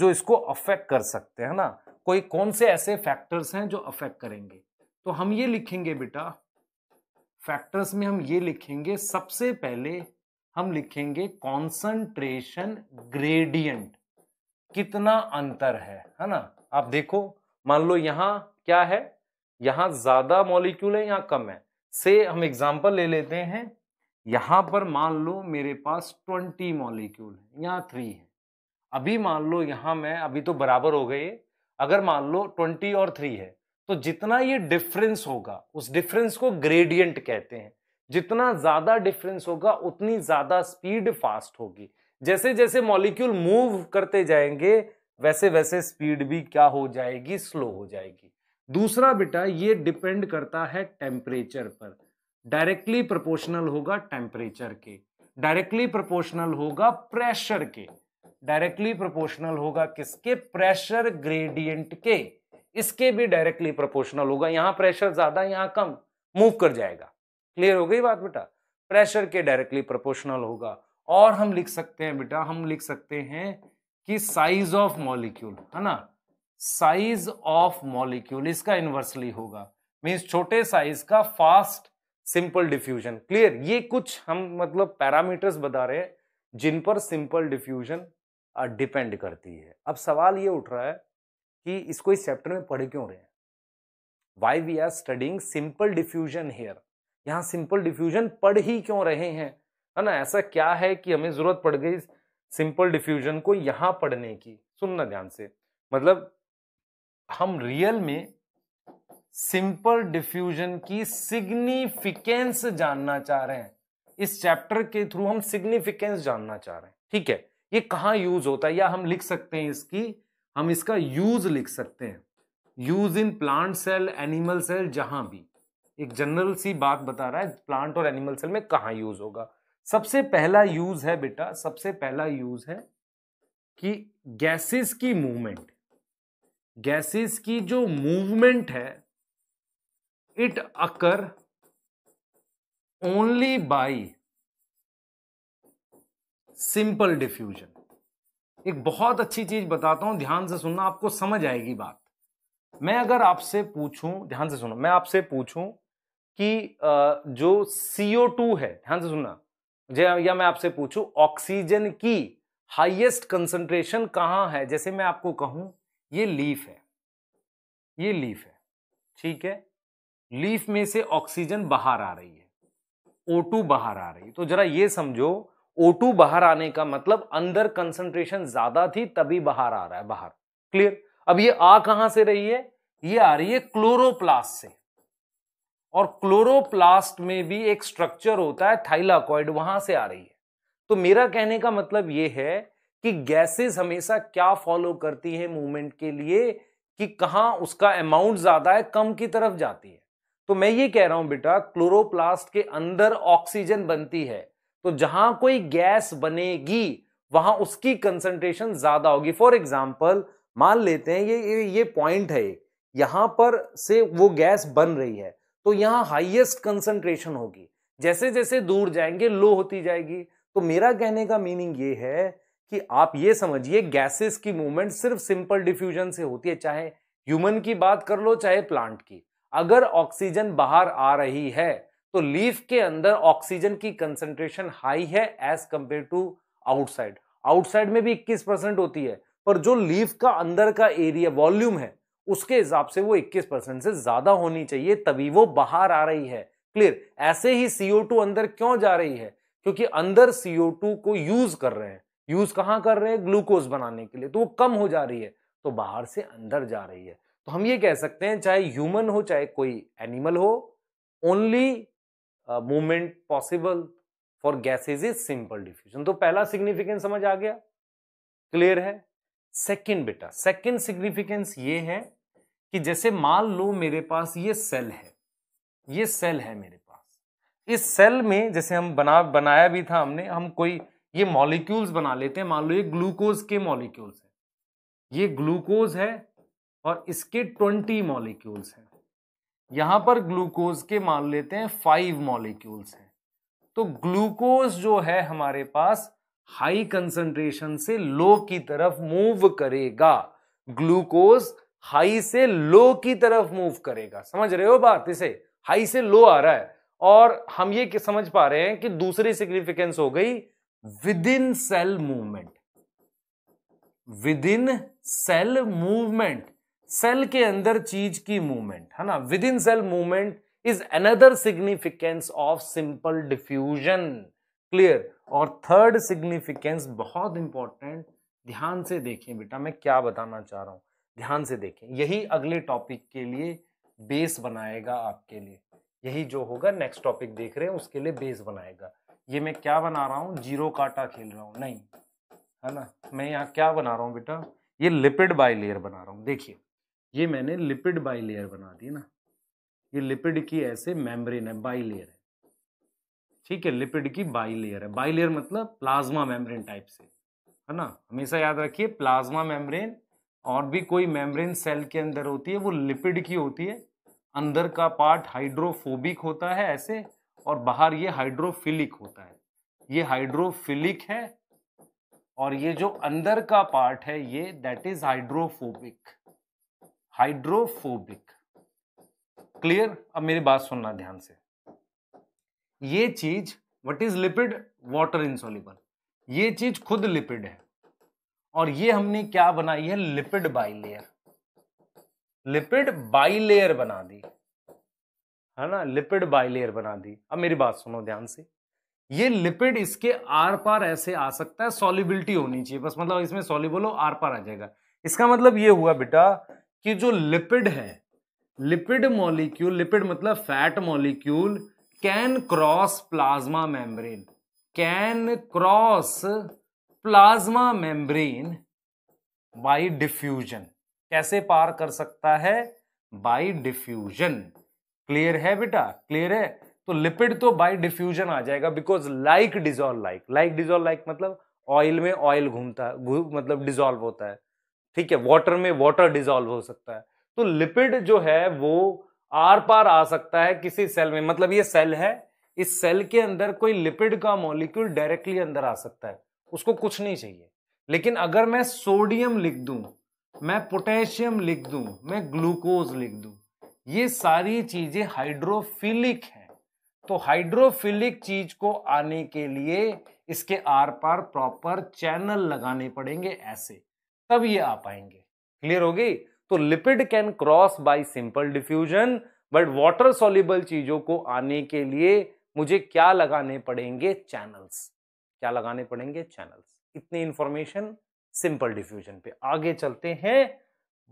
[SPEAKER 1] जो इसको अफेक्ट कर सकते हैं ना कोई कौन से ऐसे फैक्टर्स हैं जो अफेक्ट करेंगे तो हम ये लिखेंगे बेटा फैक्टर्स में हम ये लिखेंगे सबसे पहले हम लिखेंगे कॉन्सेंट्रेशन ग्रेडियंट कितना अंतर है है ना आप देखो मान लो यहां क्या है यहाँ ज्यादा मॉलिक्यूल है या कम है से हम एग्जाम्पल ले लेते हैं यहाँ पर मान लो मेरे पास ट्वेंटी मॉलिक्यूल है या थ्री है अभी मान लो यहाँ मैं अभी तो बराबर हो गए अगर मान लो ट्वेंटी और थ्री है तो जितना ये डिफरेंस होगा उस डिफरेंस को ग्रेडियंट कहते हैं जितना ज्यादा डिफरेंस होगा उतनी ज्यादा स्पीड फास्ट होगी जैसे जैसे मॉलिक्यूल मूव करते जाएंगे वैसे वैसे स्पीड भी क्या हो जाएगी स्लो हो जाएगी दूसरा बेटा ये डिपेंड करता है टेम्परेचर पर डायरेक्टली प्रोपोर्शनल होगा टेम्परेचर के डायरेक्टली प्रोपोर्शनल होगा प्रेशर के डायरेक्टली प्रोपोर्शनल होगा किसके प्रेशर ग्रेडियंट के इसके भी डायरेक्टली प्रोपोर्शनल होगा यहाँ प्रेशर ज्यादा यहां कम मूव कर जाएगा क्लियर हो गई बात बेटा प्रेशर के डायरेक्टली प्रोपोर्शनल होगा और हम लिख सकते हैं बेटा हम लिख सकते हैं कि साइज ऑफ मॉलिक्यूल है ना साइज ऑफ मॉलिक्यूल इसका इन्वर्सली होगा मीन्स छोटे साइज का फास्ट सिंपल डिफ्यूजन क्लियर ये कुछ हम मतलब पैरामीटर्स बता रहे हैं जिन पर सिंपल डिफ्यूजन डिपेंड करती है अब सवाल ये उठ रहा है कि इसको इस चैप्टर में पढ़े क्यों रहे हैं why we are studying simple diffusion here यहाँ सिंपल डिफ्यूजन पढ़ ही क्यों रहे हैं है ना ऐसा क्या है कि हमें जरूरत पड़ गई सिंपल डिफ्यूजन को यहाँ पढ़ने की सुनना ध्यान से मतलब हम रियल में सिंपल डिफ्यूजन की सिग्निफिकेंस जानना चाह रहे हैं इस चैप्टर के थ्रू हम सिग्निफिकेंस जानना चाह रहे हैं ठीक है ये कहां यूज होता है या हम लिख सकते हैं इसकी हम इसका यूज लिख सकते हैं use in plant cell animal cell जहां भी एक जनरल सी बात बता रहा है प्लांट और एनिमल सेल में कहा यूज होगा सबसे पहला यूज है बेटा सबसे पहला यूज है कि गैसेस की मूवमेंट गैसेस की जो मूवमेंट है it occur only by simple diffusion एक बहुत अच्छी चीज बताता हूं ध्यान से सुनना आपको समझ आएगी बात मैं अगर आपसे पूछूं ध्यान से सुनो मैं आपसे पूछूं कि जो CO2 है ध्यान से सुनना या मैं आपसे पूछूं ऑक्सीजन की हाईएस्ट कंसंट्रेशन कहां है जैसे मैं आपको कहूं ये लीफ है ये लीफ है ठीक है लीफ में से ऑक्सीजन बाहर आ रही है O2 बाहर आ रही है तो जरा ये समझो O2 बाहर आने का मतलब अंदर कंसंट्रेशन ज्यादा थी तभी बाहर आ रहा है बाहर क्लियर अब ये आ कहां से रही है ये आ रही है क्लोरोप्लास्ट से और क्लोरोप्लास्ट में भी एक स्ट्रक्चर होता है थाइलाकॉइड वहां से आ रही है तो मेरा कहने का मतलब यह है कि गैसेस हमेशा क्या फॉलो करती है मूवमेंट के लिए कि कहाँ उसका अमाउंट ज्यादा है कम की तरफ जाती है तो मैं ये कह रहा हूं बेटा क्लोरोप्लास्ट के अंदर ऑक्सीजन बनती है तो जहां कोई गैस बनेगी वहां उसकी कंसंट्रेशन ज्यादा होगी फॉर एग्जाम्पल मान लेते हैं ये ये, पॉइंट है यहां पर से वो गैस बन रही है तो यहाँ हाइएस्ट कंसंट्रेशन होगी जैसे जैसे दूर जाएंगे लो होती जाएगी तो मेरा कहने का मीनिंग ये है कि आप ये समझिए गैसेस की मूवमेंट सिर्फ सिंपल डिफ्यूजन से होती है चाहे ह्यूमन की बात कर लो चाहे प्लांट की अगर ऑक्सीजन बाहर आ रही है तो लीफ के अंदर ऑक्सीजन की कंसंट्रेशन हाई है as compare to outside outside में भी 21 परसेंट होती है पर जो लीफ का अंदर का एरिया वॉल्यूम है उसके हिसाब से वो 21 परसेंट से ज्यादा होनी चाहिए तभी वो बाहर आ रही है क्लियर ऐसे ही सीओ अंदर क्यों जा रही है क्योंकि अंदर सीओ को यूज कर रहे हैं यूज कहाँ कर रहे हैं ग्लूकोज बनाने के लिए तो वो कम हो जा रही है तो बाहर से अंदर जा रही है तो हम ये कह सकते हैं चाहे ह्यूमन हो चाहे कोई एनिमल हो only movement possible for gases is simple diffusion तो पहला सिग्निफिकेंस समझ आ गया क्लियर है सेकेंड बेटा सेकेंड सिग्निफिकेंस ये है कि जैसे मान लो मेरे पास ये सेल है ये सेल है मेरे पास इस सेल में जैसे हम बना बनाया भी था हमने हम कोई ये मॉलिक्यूल्स बना लेते हैं मान लो ये ग्लूकोज के मॉलिक्यूल्स हैं ये ग्लूकोज है और इसके ट्वेंटी मॉलिक्यूल्स हैं यहाँ पर ग्लूकोज के मान लेते हैं फाइव मॉलिक्यूल्स हैं तो ग्लूकोज जो है हमारे पास हाई कंसंट्रेशन से लो की तरफ मूव करेगा ग्लूकोज हाई से लो की तरफ मूव करेगा समझ रहे हो बात इसे हाई से लो आ रहा है और हम ये समझ पा रहे हैं कि दूसरी सिग्निफिकेंस हो गई with in cell movement with in cell मूवमेंट सेल के अंदर चीज की मूवमेंट है ना with in cell movement is another significance of simple diffusion clear और थर्ड सिग्निफिकेंस बहुत इंपॉर्टेंट ध्यान से देखें बेटा मैं क्या बताना चाह रहा हूं ध्यान से देखें यही अगले टॉपिक के लिए बेस बनाएगा आपके लिए यही जो होगा नेक्स्ट टॉपिक देख रहे हैं उसके लिए बेस बनाएगा ये मैं क्या बना रहा हूँ जीरो काटा खेल रहा हूँ नहीं है ना मैं यहाँ क्या बना रहा हूँ बेटा ये लिपिड बाई लेयर बना रहा हूँ देखिए ये मैंने लिपिड बाई लेयर बना दी ना ये लिपिड की ऐसे मेम्ब्रेन है बाई लेयर है ठीक है लिपिड की बाई लेयर है बाई लेयर मतलब प्लाज्मा मेम्ब्रेन टाइप से है ना हमेशा याद रखिए प्लाज्मा मेम्ब्रेन और भी कोई मेम्ब्रेन सेल के अंदर होती है वो लिपिड की होती है अंदर का पार्ट हाइड्रोफोबिक होता है ऐसे और बाहर ये हाइड्रोफिलिक होता है ये हाइड्रोफिलिक है और ये जो अंदर का पार्ट है ये that is hydrophobic hydrophobic clear अब मेरी बात सुनना ध्यान से ये चीज what is lipid water insoluble ये चीज खुद लिपिड है और ये हमने क्या बनाई है लिपिड बाइलेयर लिपिड बाईलेयर बना दी है ना लिपिड बाइलेयर बना दी अब मेरी बात सुनो ध्यान से ये लिपिड इसके आर पार ऐसे आ सकता है सॉलिबिलिटी होनी चाहिए बस मतलब इसमें सॉलिबल हो आर पार आ जाएगा इसका मतलब ये हुआ बेटा कि जो लिपिड है लिपिड मॉलिक्यूल लिपिड मतलब fat molecule can cross plasma membrane can cross plasma membrane by diffusion कैसे पार कर सकता है बाय डिफ्यूजन क्लियर है बेटा क्लियर है तो लिपिड तो बाय डिफ्यूजन आ जाएगा because like dissolve like like dissolve like मतलब ऑयल में ऑयल घूमता मतलब डिजोल्व होता है ठीक है वाटर में वाटर डिजोल्व हो सकता है तो लिपिड जो है वो आर पार आ सकता है किसी सेल में मतलब ये सेल है इस सेल के अंदर कोई लिपिड का मॉलिक्यूल डायरेक्टली अंदर आ सकता है उसको कुछ नहीं चाहिए लेकिन अगर मैं सोडियम लिख दूं मैं पोटेशियम लिख दूं मैं ग्लूकोज लिख दूं ये सारी चीजें हाइड्रोफिलिक हैं तो हाइड्रोफिलिक चीज को आने के लिए इसके आर पार प्रॉपर चैनल लगाने पड़ेंगे ऐसे तब ये आ पाएंगे क्लियर हो गई तो lipid can cross by simple diffusion but water soluble चीजों को आने के लिए मुझे क्या लगाने पड़ेंगे चैनल्स क्या लगाने पड़ेंगे चैनल्स इतनी इंफॉर्मेशन सिंपल डिफ्यूजन पे आगे चलते हैं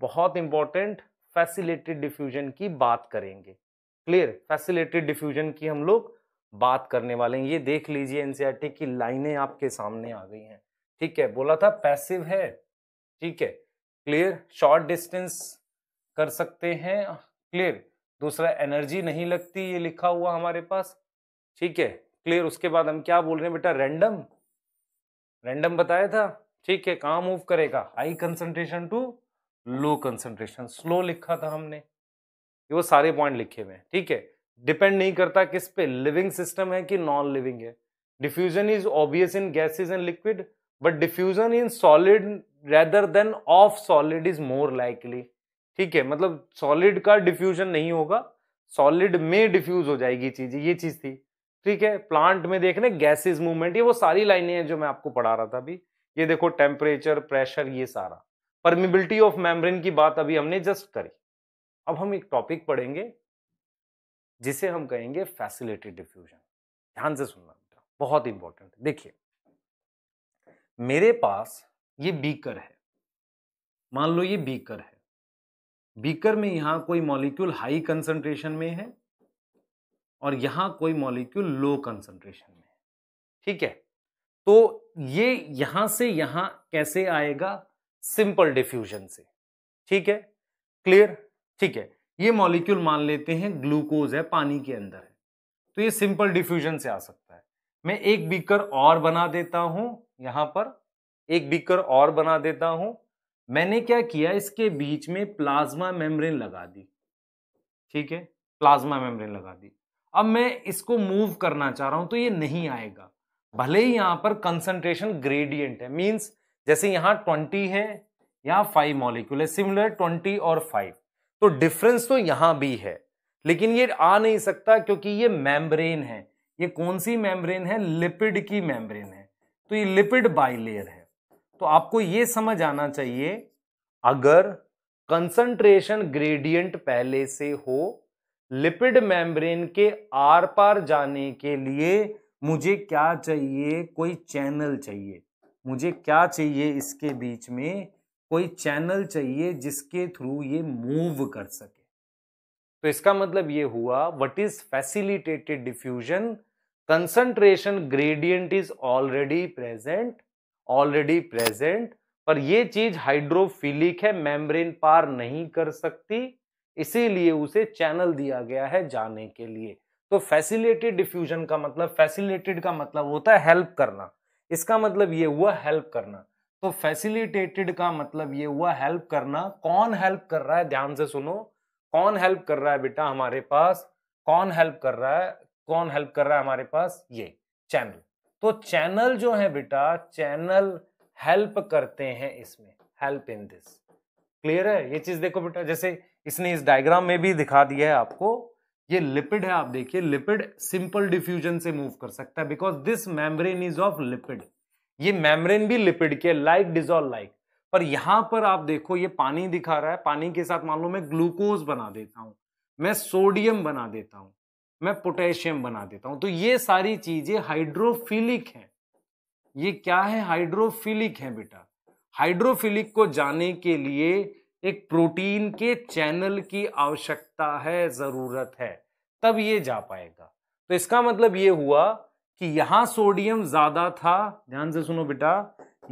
[SPEAKER 1] बहुत इंपॉर्टेंट फैसिलेटेड डिफ्यूजन की बात करेंगे क्लियर फैसिलेटेड डिफ्यूजन की हम लोग बात करने वाले हैं ये देख लीजिए एनसीईआरटी e की लाइनें आपके सामने आ गई हैं ठीक है बोला था पैसिव है ठीक है क्लियर शॉर्ट डिस्टेंस कर सकते हैं क्लियर दूसरा एनर्जी नहीं लगती ये लिखा हुआ हमारे पास ठीक है क्लियर उसके बाद हम क्या बोल रहे हैं बेटा रैंडम रैंडम बताया था ठीक है कहाँ मूव करेगा high concentration to low concentration slow लिखा था हमने ये वो सारे पॉइंट लिखे हुए हैं ठीक है डिपेंड नहीं करता किस पे लिविंग सिस्टम है कि नॉन लिविंग है diffusion is obvious in gases and liquid but diffusion in solid rather than of solid is more likely ठीक है मतलब सॉलिड का डिफ्यूजन नहीं होगा सॉलिड में डिफ्यूज हो जाएगी चीज ये चीज थी ठीक है प्लांट में देख रहे गैसेज मूवमेंट ये वो सारी लाइनें हैं जो मैं आपको पढ़ा रहा था अभी ये देखो टेम्परेचर प्रेशर ये सारा परमिबिलिटी ऑफ मेम्ब्रेन की बात अभी हमने जस्ट करी अब हम एक टॉपिक पढ़ेंगे जिसे हम कहेंगे फैसिलिटेड डिफ्यूजन ध्यान से सुनना बेटा बहुत इंपॉर्टेंट है देखिए मेरे पास ये बीकर है मान लो ये बीकर है बीकर में यहां कोई मॉलिक्यूल हाई कंसंट्रेशन में है और यहां कोई मॉलिक्यूल लो कंसंट्रेशन में है ठीक है तो ये यहां से यहां कैसे आएगा सिंपल डिफ्यूजन से ठीक है क्लियर ठीक है ये मॉलिक्यूल मान लेते हैं ग्लूकोज है पानी के अंदर है तो ये सिंपल डिफ्यूजन से आ सकता है मैं एक बीकर और बना देता हूं यहां पर एक बीकर और बना देता हूं मैंने क्या किया इसके बीच में प्लाज्मा मेम्ब्रेन लगा दी ठीक है प्लाज्मा मेम्ब्रेन लगा दी अब मैं इसको मूव करना चाह रहा हूं तो ये नहीं आएगा भले ही यहां पर कंसंट्रेशन ग्रेडियंट है मींस जैसे यहाँ ट्वेंटी है यहाँ फाइव मॉलिक्यूल है सिमिलर ट्वेंटी और फाइव तो डिफरेंस तो यहां भी है लेकिन ये आ नहीं सकता क्योंकि ये मैमब्रेन है ये कौन सी मैमब्रेन है लिपिड की मैमब्रेन है तो ये लिपिड बाइलेयर है तो आपको ये समझ आना चाहिए अगर कंसंट्रेशन ग्रेडियंट पहले से हो लिपिड मैमब्रेन के आर पार जाने के लिए मुझे क्या चाहिए कोई चैनल चाहिए मुझे क्या चाहिए इसके बीच में कोई चैनल चाहिए जिसके थ्रू ये मूव कर सके तो इसका मतलब ये हुआ what is facilitated diffusion concentration gradient is already present already present पर यह चीज हाइड्रोफिलिक है मेम्ब्रेन पार नहीं कर सकती इसीलिए उसे चैनल दिया गया है जाने के लिए तो फैसिलिटेड डिफ्यूजन का मतलब फैसिलिटेड का मतलब होता है हेल्प करना इसका मतलब ये हुआ हेल्प करना तो फैसिलिटेटेड का मतलब ये हुआ हेल्प करना कौन हेल्प कर रहा है ध्यान से सुनो कौन हेल्प कर रहा है बेटा हमारे पास कौन हेल्प कर रहा है कौन हेल्प कर रहा है हमारे पास ये चैनल तो चैनल जो है बेटा चैनल हेल्प करते हैं इसमें हेल्प इन दिस क्लियर है ये चीज देखो बेटा जैसे इसने इस डायग्राम में भी दिखा दिया है आपको ये लिपिड है आप देखिए लिपिड सिंपल डिफ्यूजन से मूव कर सकता है because this membrane is of lipid ये मेम्ब्रेन भी लिपिड के लाइक डिजॉल लाइक पर यहां पर आप देखो ये पानी दिखा रहा है पानी के साथ मान लो मैं ग्लूकोज बना देता हूं मैं सोडियम बना देता हूं मैं पोटेशियम बना देता हूं तो ये सारी चीजें हाइड्रोफिलिक है ये क्या है हाइड्रोफिलिक है बेटा हाइड्रोफिलिक को जाने के लिए एक प्रोटीन के चैनल की आवश्यकता है जरूरत है तब ये जा पाएगा तो इसका मतलब ये हुआ कि यहां सोडियम ज्यादा था ध्यान से सुनो बेटा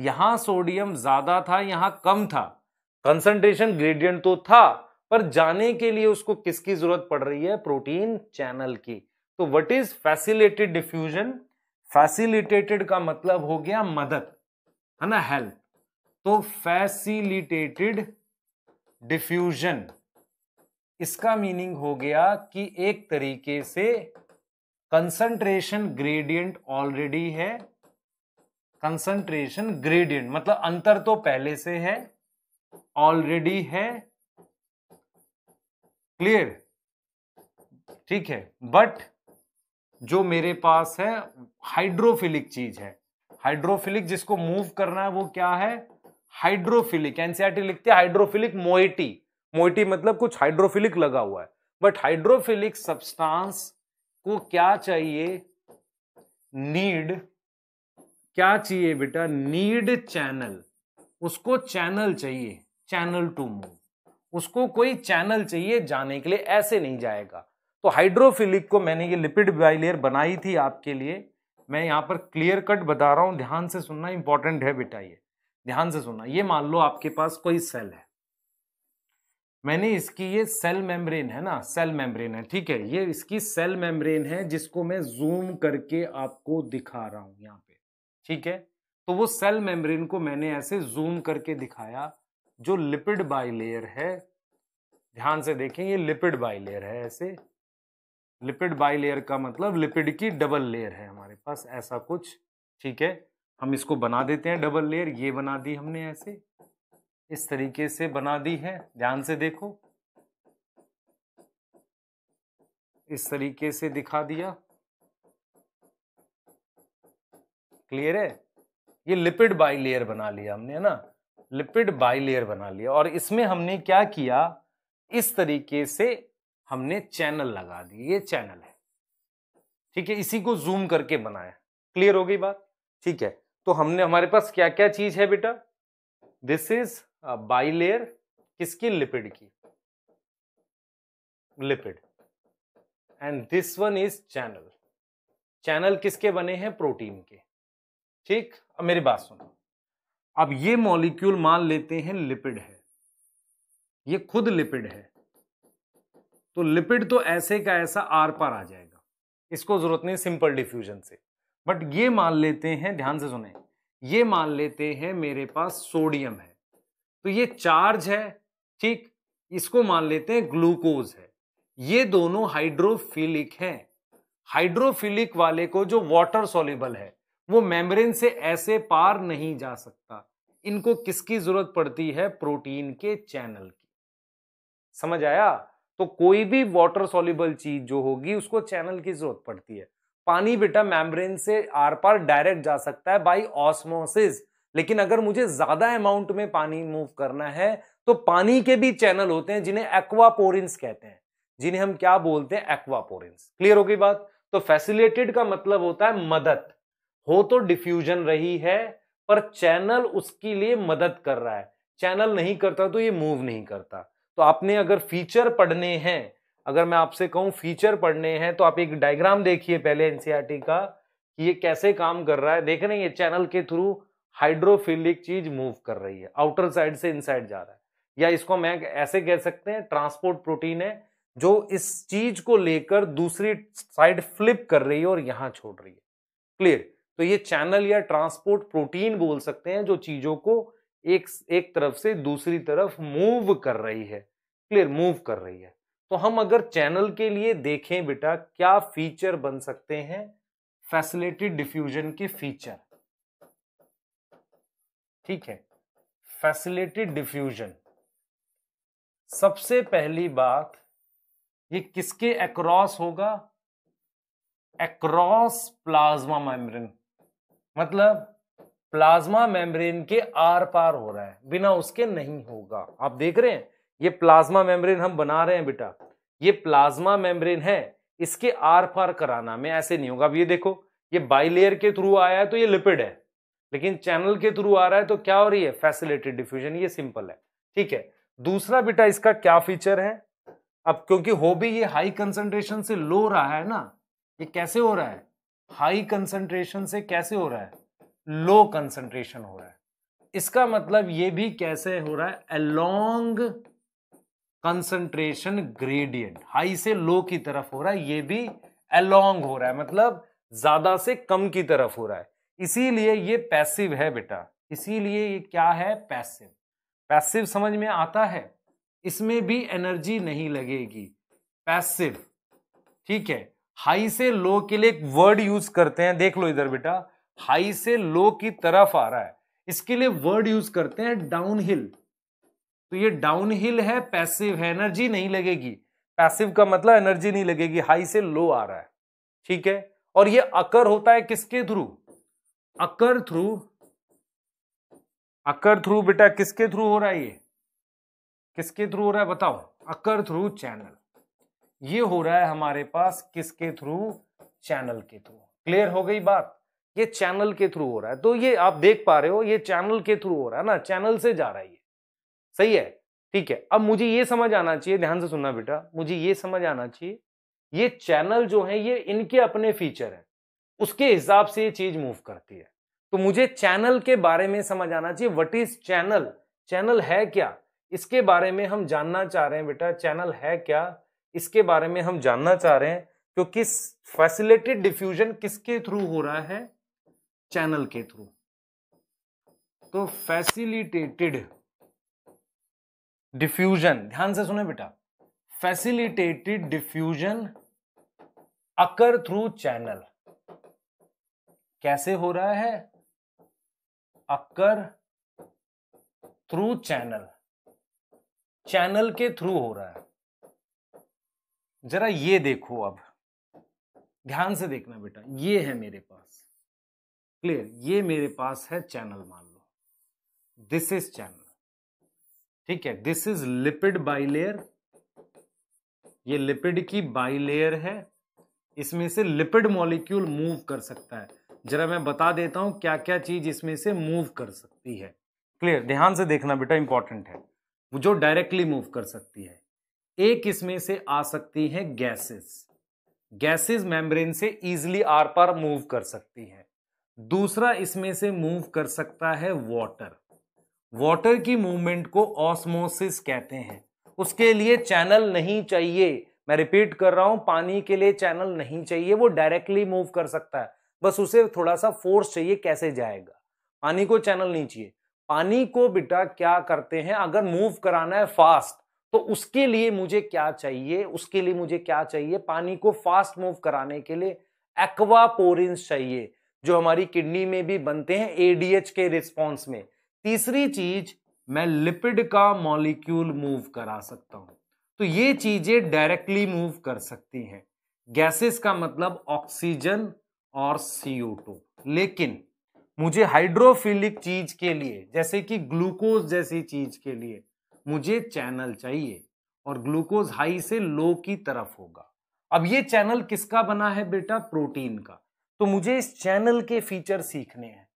[SPEAKER 1] यहां सोडियम ज्यादा था यहां कम था कंसंट्रेशन ग्रेडियंट तो था पर जाने के लिए उसको किसकी जरूरत पड़ रही है प्रोटीन चैनल की तो what is facilitated diffusion facilitated का मतलब हो गया मदद है ना हेल्प तो फैसिलिटेटेड डिफ्यूजन इसका मीनिंग हो गया कि एक तरीके से कंसंट्रेशन ग्रेडियंट ऑलरेडी है कंसंट्रेशन ग्रेडियंट मतलब अंतर तो पहले से है ऑलरेडी है क्लियर ठीक है बट जो मेरे पास है हाइड्रोफिलिक चीज है हाइड्रोफिलिक जिसको मूव करना है वो क्या है हाइड्रोफिलिक एनसीआरटी लिखते हैं हाइड्रोफिलिक मोइटी मोइटी मतलब कुछ हाइड्रोफिलिक लगा हुआ है बट हाइड्रोफिलिक सब्सटेंस को क्या चाहिए नीड क्या चाहिए बेटा नीड चैनल उसको चैनल चाहिए चैनल टू मूव उसको कोई चैनल चाहिए जाने के लिए ऐसे नहीं जाएगा तो हाइड्रोफिलिक को मैंने ये लिपिड बाइलेयर बनाई थी आपके लिए मैं यहां पर क्लियर कट बता रहा हूं ध्यान से सुनना इंपॉर्टेंट है बेटा ये ध्यान से सुनना ये मान लो आपके पास कोई सेल है मैंने इसकी ये सेल मेम्ब्रेन है ना सेल मेम्ब्रेन है ठीक है ये इसकी सेल मेम्ब्रेन है जिसको मैं जूम करके आपको दिखा रहा हूं यहाँ पे ठीक है तो वो सेल मेम्ब्रेन को मैंने ऐसे जूम करके दिखाया जो लिपिड बाइलेयर है ध्यान से देखें ये लिपिड बाइलेयर है ऐसे लिपिड बाइलेयर का मतलब लिपिड की डबल लेयर है हमारे पास ऐसा कुछ ठीक है हम इसको बना देते हैं डबल लेयर ये बना दी हमने ऐसे इस तरीके से बना दी है ध्यान से देखो इस तरीके से दिखा दिया क्लियर है ये लिपिड बाई लेयर बना लिया हमने है ना लिपिड बाई लेयर बना लिया और इसमें हमने क्या किया इस तरीके से हमने चैनल लगा दी ये चैनल है ठीक है इसी को जूम करके बनाया क्लियर हो गई बात ठीक है तो हमने हमारे पास क्या क्या चीज है बेटा दिस इज बाई किसकी लिपिड की lipid and this one is channel channel किसके बने हैं प्रोटीन के ठीक अब मेरी बात सुनो अब ये मॉलिक्यूल मान लेते हैं लिपिड है ये खुद लिपिड है तो लिपिड तो ऐसे का ऐसा आर पार आ जाएगा इसको जरूरत नहीं सिंपल डिफ्यूजन से बट ये मान लेते हैं ध्यान से सुने ये मान लेते हैं मेरे पास सोडियम है तो ये चार्ज है ठीक इसको मान लेते हैं ग्लूकोज है ये दोनों हाइड्रोफिलिक हैं हाइड्रोफिलिक वाले को जो वाटर सोल्यूबल है वो मेम्ब्रेन से ऐसे पार नहीं जा सकता इनको किसकी जरूरत पड़ती है प्रोटीन के चैनल की समझ आया तो कोई भी वाटर सोल्यूबल चीज जो होगी उसको चैनल की जरूरत पड़ती है पानी बेटा मैम्ब्रेन से आर पार डायरेक्ट जा सकता है बाई ऑस्मोसिस लेकिन अगर मुझे ज्यादा अमाउंट में पानी मूव करना है तो पानी के भी चैनल होते हैं जिन्हें एक्वापोरिंस कहते हैं जिन्हें हम क्या बोलते हैं एक्वापोरिंस क्लियर होगी बात तो फैसिलिटेड का मतलब होता है मदद हो तो डिफ्यूजन रही है पर चैनल उसके लिए मदद कर रहा है चैनल नहीं करता तो ये मूव नहीं करता तो आपने अगर फीचर पढ़ने हैं अगर मैं आपसे कहूँ फीचर पढ़ने हैं तो आप एक डायग्राम देखिए पहले एनसीईआरटी e का कि ये कैसे काम कर रहा है देख रहे हैं ये चैनल के थ्रू हाइड्रोफिलिक चीज मूव कर रही है आउटर साइड से इनसाइड जा रहा है या इसको मैं ऐसे कह सकते हैं ट्रांसपोर्ट प्रोटीन है जो इस चीज को लेकर दूसरी साइड फ्लिप कर रही है और यहाँ छोड़ रही है क्लियर तो ये चैनल या ट्रांसपोर्ट प्रोटीन बोल सकते हैं जो चीजों को एक एक तरफ से दूसरी तरफ मूव कर रही है क्लियर मूव कर रही है तो हम अगर चैनल के लिए देखें बेटा क्या फीचर बन सकते हैं फैसिलिटेड डिफ्यूजन के फीचर ठीक है फैसिलिटी डिफ्यूजन सबसे पहली बात ये किसके एक्रॉस होगा एक्रॉस प्लाज्मा मेम्ब्रेन मतलब प्लाज्मा मेम्ब्रेन के आर पार हो रहा है बिना उसके नहीं होगा आप देख रहे हैं ये प्लाज्मा मेम्ब्रेन हम बना रहे हैं बेटा ये प्लाज्मा मेम्ब्रेन है इसके आर पार कराना में ऐसे नहीं होगा अब ये देखो ये बाईलेयर के थ्रू आया है तो ये लिपिड है लेकिन चैनल के थ्रू आ रहा है तो क्या हो रही है फैसिलिटेड डिफ्यूजन ये सिंपल है ठीक है दूसरा बेटा इसका क्या फीचर है अब क्योंकि हो भी ये हाई कंसेंट्रेशन से लो रहा है ना ये कैसे हो रहा है हाई कंसेंट्रेशन से कैसे हो रहा है लो कंसेंट्रेशन हो रहा है इसका मतलब ये भी कैसे हो रहा है अलोंग कंसंट्रेशन ग्रेडियंट हाई से लो की तरफ हो रहा है ये भी अलोंग हो रहा है मतलब ज्यादा से कम की तरफ हो रहा है इसीलिए ये पैसिव है बेटा इसीलिए ये क्या है पैसिव पैसिव समझ में आता है इसमें भी एनर्जी नहीं लगेगी पैसिव ठीक है हाई से लो के लिए एक वर्ड यूज करते हैं देख लो इधर बेटा हाई से लो की तरफ आ रहा है इसके लिए वर्ड यूज करते हैं डाउन हिल तो ये डाउन हिल है पैसिव है एनर्जी नहीं लगेगी पैसिव का मतलब एनर्जी नहीं लगेगी हाई से लो आ रहा है ठीक है और ये अकर होता है किसके through occur through occur through बेटा किसके थ्रू हो रहा है ये किसके थ्रू हो रहा है बताओ अकर थ्रू चैनल ये हो रहा है हमारे पास किसके थ्रू चैनल के थ्रू क्लियर हो गई बात ये चैनल के थ्रू हो रहा है तो ये आप देख पा रहे हो ये चैनल के थ्रू हो रहा है ना चैनल से जा रहा है सही है ठीक है अब मुझे ये समझ आना चाहिए ध्यान से सुनना बेटा मुझे ये समझ आना चाहिए ये चैनल जो है ये इनके अपने फीचर हैं उसके हिसाब से ये चीज मूव करती है तो मुझे चैनल के बारे में समझ आना चाहिए वट इज चैनल चैनल है क्या इसके बारे में हम जानना चाह रहे हैं बेटा चैनल है क्या इसके बारे में हम जानना चाह रहे हैं क्योंकि फैसिलिटेड डिफ्यूजन किसके थ्रू हो रहा है चैनल के थ्रू तो फैसिलिटेटेड डिफ्यूजन ध्यान से सुने बेटा facilitated diffusion occur through channel कैसे हो रहा है अकर थ्रू चैनल चैनल के थ्रू हो रहा है जरा ये देखो अब ध्यान से देखना बेटा ये है मेरे पास क्लियर ये मेरे पास है चैनल मान लो दिस इज चैनल ठीक है दिस इज लिपिड बाइलेयर ये लिपिड की बाइलेयर है इसमें से लिपिड मॉलिक्यूल मूव कर सकता है जरा मैं बता देता हूं क्या क्या चीज इसमें से मूव कर सकती है क्लियर ध्यान से देखना बेटा इंपॉर्टेंट है वो जो डायरेक्टली मूव कर सकती है एक इसमें से आ सकती है गैसेस गैसेस मेम्ब्रेन से इजिली आर पार मूव कर सकती है दूसरा इसमें से मूव कर सकता है वॉटर वाटर की मूवमेंट को ऑस्मोसिस कहते हैं उसके लिए चैनल नहीं चाहिए मैं रिपीट कर रहा हूं पानी के लिए चैनल नहीं चाहिए वो डायरेक्टली मूव कर सकता है बस उसे थोड़ा सा फोर्स चाहिए कैसे जाएगा पानी को चैनल नहीं चाहिए पानी को बेटा क्या करते हैं अगर मूव कराना है फास्ट तो उसके लिए मुझे क्या चाहिए उसके लिए मुझे क्या चाहिए पानी को फास्ट मूव कराने के लिए एक्वापोरिन चाहिए जो हमारी किडनी में भी बनते हैं एडीएच के रिस्पॉन्स में तीसरी चीज मैं लिपिड का मॉलिक्यूल मूव करा सकता हूं तो ये चीजें डायरेक्टली मूव कर सकती हैं गैसेस का मतलब ऑक्सीजन और CO2 लेकिन मुझे हाइड्रोफिलिक चीज के लिए जैसे कि ग्लूकोज जैसी चीज के लिए मुझे चैनल चाहिए और ग्लूकोज हाई से लो की तरफ होगा अब ये चैनल किसका बना है बेटा प्रोटीन का तो मुझे इस चैनल के फीचर सीखने हैं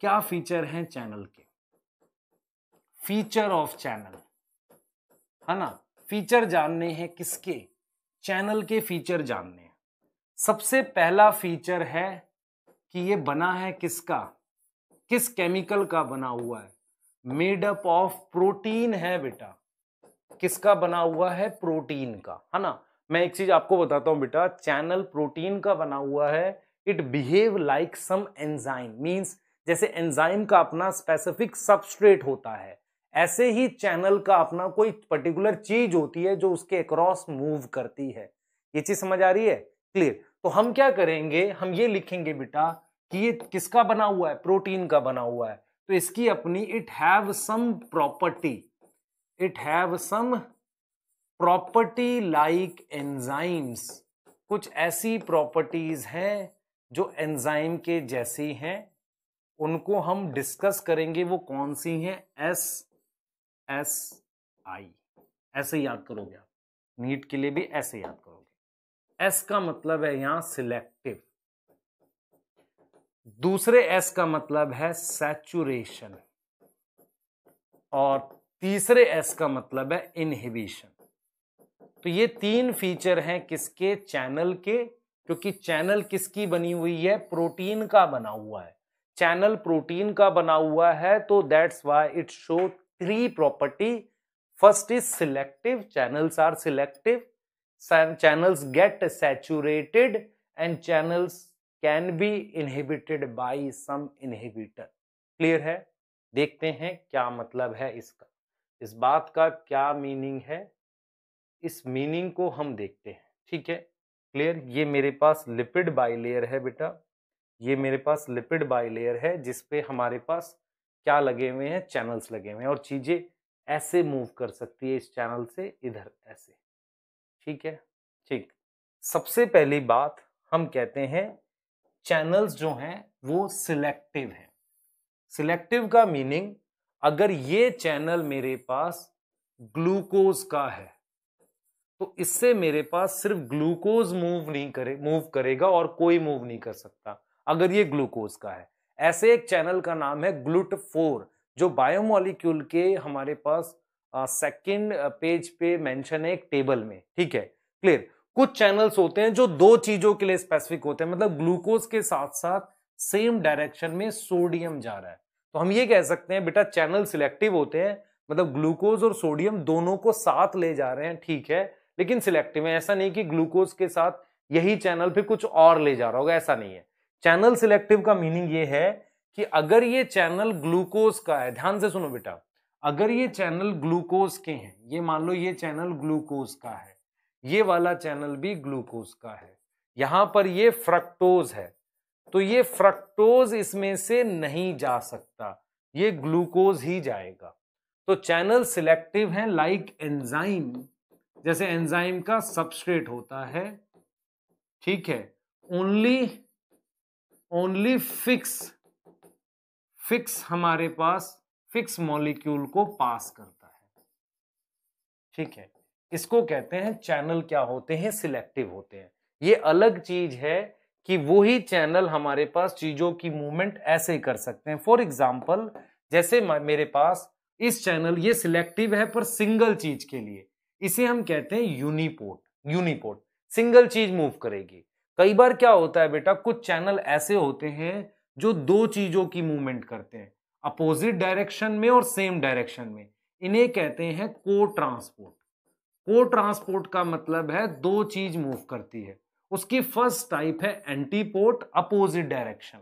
[SPEAKER 1] क्या फीचर हैं चैनल के फीचर ऑफ चैनल है ना फीचर जानने हैं किसके चैनल के फीचर जानने हैं सबसे पहला फीचर है कि ये बना है किसका किस केमिकल का बना हुआ है मेड अप ऑफ प्रोटीन है बेटा किसका बना हुआ है प्रोटीन का है ना मैं एक चीज आपको बताता हूं बेटा चैनल प्रोटीन का बना हुआ है it behave like some enzyme means जैसे एंजाइम का अपना स्पेसिफिक सबस्ट्रेट होता है ऐसे ही चैनल का अपना कोई पर्टिकुलर चीज होती है जो उसके अक्रॉस मूव करती है ये चीज समझ आ रही है क्लियर तो हम क्या करेंगे हम ये लिखेंगे बेटा कि ये किसका बना हुआ है प्रोटीन का बना हुआ है तो इसकी अपनी it have some property it have some property like enzymes कुछ ऐसी प्रॉपर्टीज हैं जो एंजाइम के जैसी हैं उनको हम डिस्कस करेंगे वो कौन सी हैं एस एस आई ऐसे याद करोगे आप नीट के लिए भी ऐसे याद करोगे एस का मतलब है यहां सिलेक्टिव दूसरे एस का मतलब है सैचुरेशन और तीसरे एस का मतलब है इनहिबिशन तो ये तीन फीचर हैं किसके चैनल के क्योंकि चैनल किसकी बनी हुई है प्रोटीन का बना हुआ है चैनल प्रोटीन का बना हुआ है तो that's why it show three property first is selective channels are selective channels get saturated and channels can be inhibited by some inhibitor clear है देखते हैं क्या मतलब है इसका इस बात का क्या मीनिंग है इस मीनिंग को हम देखते हैं ठीक है क्लियर ये मेरे पास लिपिड बाई लेयर है बेटा ये मेरे पास लिपिड बाई लेयर है जिसपे हमारे पास क्या लगे हुए हैं चैनल्स लगे हुए हैं और चीज़ें ऐसे मूव कर सकती है इस चैनल से इधर ऐसे ठीक है ठीक सबसे पहली बात हम कहते हैं चैनल्स जो हैं वो सिलेक्टिव हैं सिलेक्टिव का मीनिंग अगर ये चैनल मेरे पास ग्लूकोज का है तो इससे मेरे पास सिर्फ ग्लूकोज मूव नहीं करे मूव करेगा और कोई मूव नहीं कर सकता अगर ये ग्लूकोज का है ऐसे एक चैनल का नाम है ग्लूट फोर जो बायोमोलिक्यूल के हमारे पास सेकंड पेज पे मेंशन है एक टेबल में ठीक है क्लियर कुछ चैनल्स होते हैं जो दो चीजों के लिए स्पेसिफिक होते हैं मतलब ग्लूकोज के साथ साथ सेम डायरेक्शन में सोडियम जा रहा है तो हम ये कह सकते हैं बेटा चैनल सिलेक्टिव होते हैं मतलब ग्लूकोज और सोडियम दोनों को साथ ले जा रहे हैं ठीक है लेकिन सिलेक्टिव है ऐसा नहीं कि ग्लूकोज के साथ यही चैनल फिर कुछ और ले जा रहा होगा ऐसा नहीं है चैनल सिलेक्टिव का मीनिंग ये है कि अगर ये चैनल ग्लूकोज का है ध्यान से सुनो बेटा अगर ये चैनल ग्लूकोज के हैं ये मान लो ये चैनल ग्लूकोज का है ये वाला चैनल भी ग्लूकोज का है यहां पर ये फ्रक्टोज है तो ये फ्रक्टोज इसमें से नहीं जा सकता ये ग्लूकोज ही जाएगा तो चैनल सिलेक्टिव है लाइक एंजाइम जैसे एंजाइम का सबस्ट्रेट होता है ठीक है ओनली ओनली फिक्स फिक्स हमारे पास फिक्स मॉलिक्यूल को पास करता है ठीक है इसको कहते हैं चैनल क्या होते हैं सिलेक्टिव होते हैं ये अलग चीज है कि वो ही चैनल हमारे पास चीजों की मूवमेंट ऐसे ही कर सकते हैं फॉर एग्जाम्पल जैसे मेरे पास इस चैनल ये सिलेक्टिव है पर सिंगल चीज के लिए इसे हम कहते हैं यूनिपोर्ट यूनिपोर्ट सिंगल चीज मूव करेगी कई बार क्या होता है बेटा कुछ चैनल ऐसे होते हैं जो दो चीजों की मूवमेंट करते हैं अपोजिट डायरेक्शन में और सेम डायरेक्शन में इन्हें कहते हैं को ट्रांसपोर्ट को ट्रांसपोर्ट का मतलब है दो चीज मूव करती है उसकी फर्स्ट टाइप है एंटीपोर्ट अपोजिट डायरेक्शन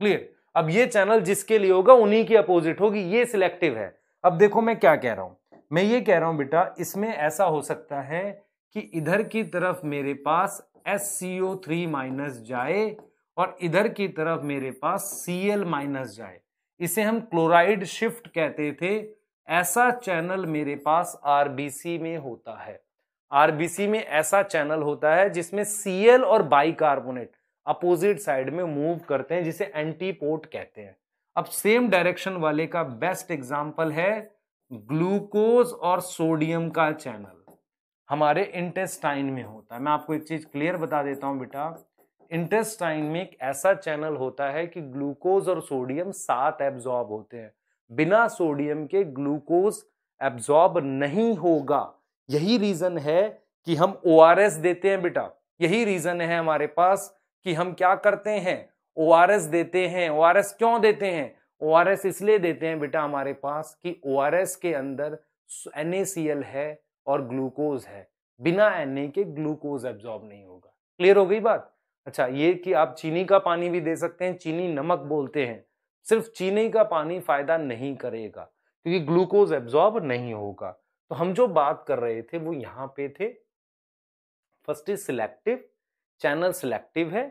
[SPEAKER 1] क्लियर अब ये चैनल जिसके लिए होगा उन्हीं की अपोजिट होगी ये सिलेक्टिव है अब देखो मैं क्या कह रहा हूं मैं ये कह रहा हूं बेटा इसमें ऐसा हो सकता है कि इधर की तरफ मेरे पास S C O three minus जाए और इधर की तरफ मेरे पास सी एल माइनस जाए इसे हम क्लोराइड शिफ्ट कहते थे ऐसा चैनल मेरे पास आरबीसी में होता है आरबीसी में ऐसा चैनल होता है जिसमें सीएल और बाइकार्बोनेट अपोजिट साइड में मूव करते हैं जिसे एंटीपोर्ट कहते हैं अब सेम डायरेक्शन वाले का बेस्ट एग्जाम्पल है ग्लूकोज और सोडियम का चैनल हमारे इंटेस्टाइन में होता है मैं आपको एक चीज क्लियर बता देता हूं बेटा इंटेस्टाइन में एक ऐसा चैनल होता है कि ग्लूकोज और सोडियम साथ एब्जॉर्ब होते हैं बिना सोडियम के ग्लूकोज एब्जॉर्ब नहीं होगा यही रीजन है कि हम ओ देते हैं बेटा यही रीजन है हमारे पास कि हम क्या करते हैं ओ देते हैं ओ क्यों देते हैं ओ इसलिए देते हैं बेटा हमारे पास कि ओ के अंदर एन है और ग्लूकोज है बिना एन के ग्लूकोज एब्जॉर्ब नहीं होगा क्लियर हो गई बात अच्छा ये कि आप चीनी का पानी भी दे सकते हैं चीनी नमक बोलते हैं सिर्फ चीनी का पानी फायदा नहीं करेगा क्योंकि ग्लूकोज एब्जॉर्ब नहीं होगा तो हम जो बात कर रहे थे वो यहाँ पे थे first is selective channel selective है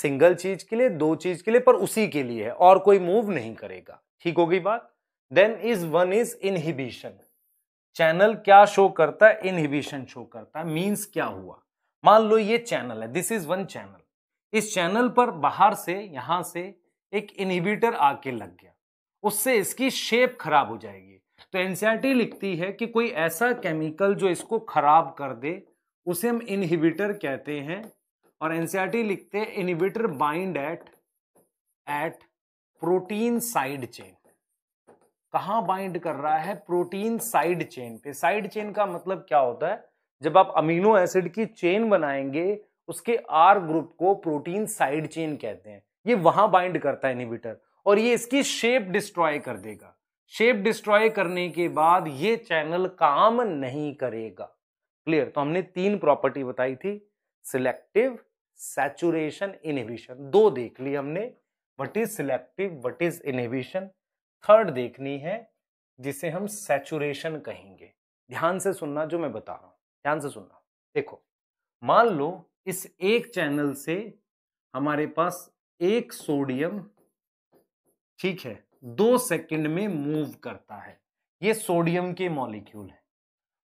[SPEAKER 1] सिंगल चीज के लिए दो चीज के लिए पर उसी के लिए है और कोई मूव नहीं करेगा ठीक होगी बात then is one is inhibition channel क्या शो करता है इनहिबिशन शो करता है मींस क्या हुआ मान लो ये चैनल है दिस इज वन चैनल इस चैनल पर बाहर से यहां से एक इनहिबिटर आके लग गया उससे इसकी शेप खराब हो जाएगी तो एनसीआरटी लिखती है कि कोई ऐसा केमिकल जो इसको खराब कर दे उसे हम इनहिबिटर कहते हैं और एनसीआरटी लिखते हैं inhibitor bind at at protein side chain कहाँ बाइंड कर रहा है प्रोटीन साइड चेन पे साइड चेन का मतलब क्या होता है जब आप अमीनो एसिड की चेन बनाएंगे उसके आर ग्रुप को प्रोटीन साइड चेन कहते हैं ये वहां बाइंड करता है इनिबिटर और ये इसकी शेप डिस्ट्रॉय कर देगा शेप डिस्ट्रॉय करने के बाद ये चैनल काम नहीं करेगा क्लियर तो हमने तीन प्रॉपर्टी बताई थी सिलेक्टिव सैचुरेशन इनहिबिशन दो देख ली हमने what is selective what is inhibition third देखनी है जिसे हम सेचुरेशन कहेंगे ध्यान से सुनना जो मैं बता रहा हूं ध्यान से सुनना देखो मान लो इस एक चैनल से हमारे पास एक सोडियम ठीक है दो सेकंड में मूव करता है ये सोडियम के मॉलिक्यूल है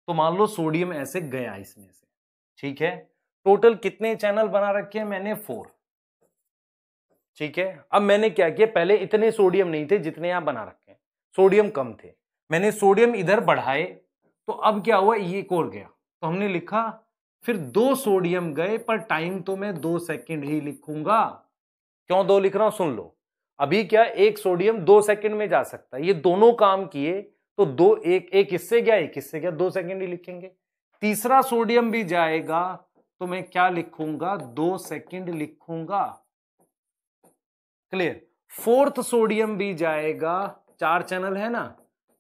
[SPEAKER 1] तो मान लो सोडियम ऐसे गया इसमें से ठीक है टोटल कितने चैनल बना रखे हैं मैंने फोर ठीक है अब मैंने क्या किया पहले इतने सोडियम नहीं थे जितने आप बना रखे हैं सोडियम कम थे मैंने सोडियम इधर बढ़ाए तो अब क्या हुआ ये कोर गया तो हमने लिखा फिर दो सोडियम गए पर टाइम तो मैं दो सेकंड ही लिखूंगा क्यों दो लिख रहा हूं सुन लो अभी क्या एक सोडियम दो सेकंड में जा सकता है ये दोनों काम किए तो दो एक एक इससे गया एक इससे गया दो सेकंड ही लिखेंगे तीसरा सोडियम भी जाएगा तो मैं क्या लिखूंगा दो सेकंड लिखूंगा क्लियर फोर्थ सोडियम भी जाएगा चार चैनल है ना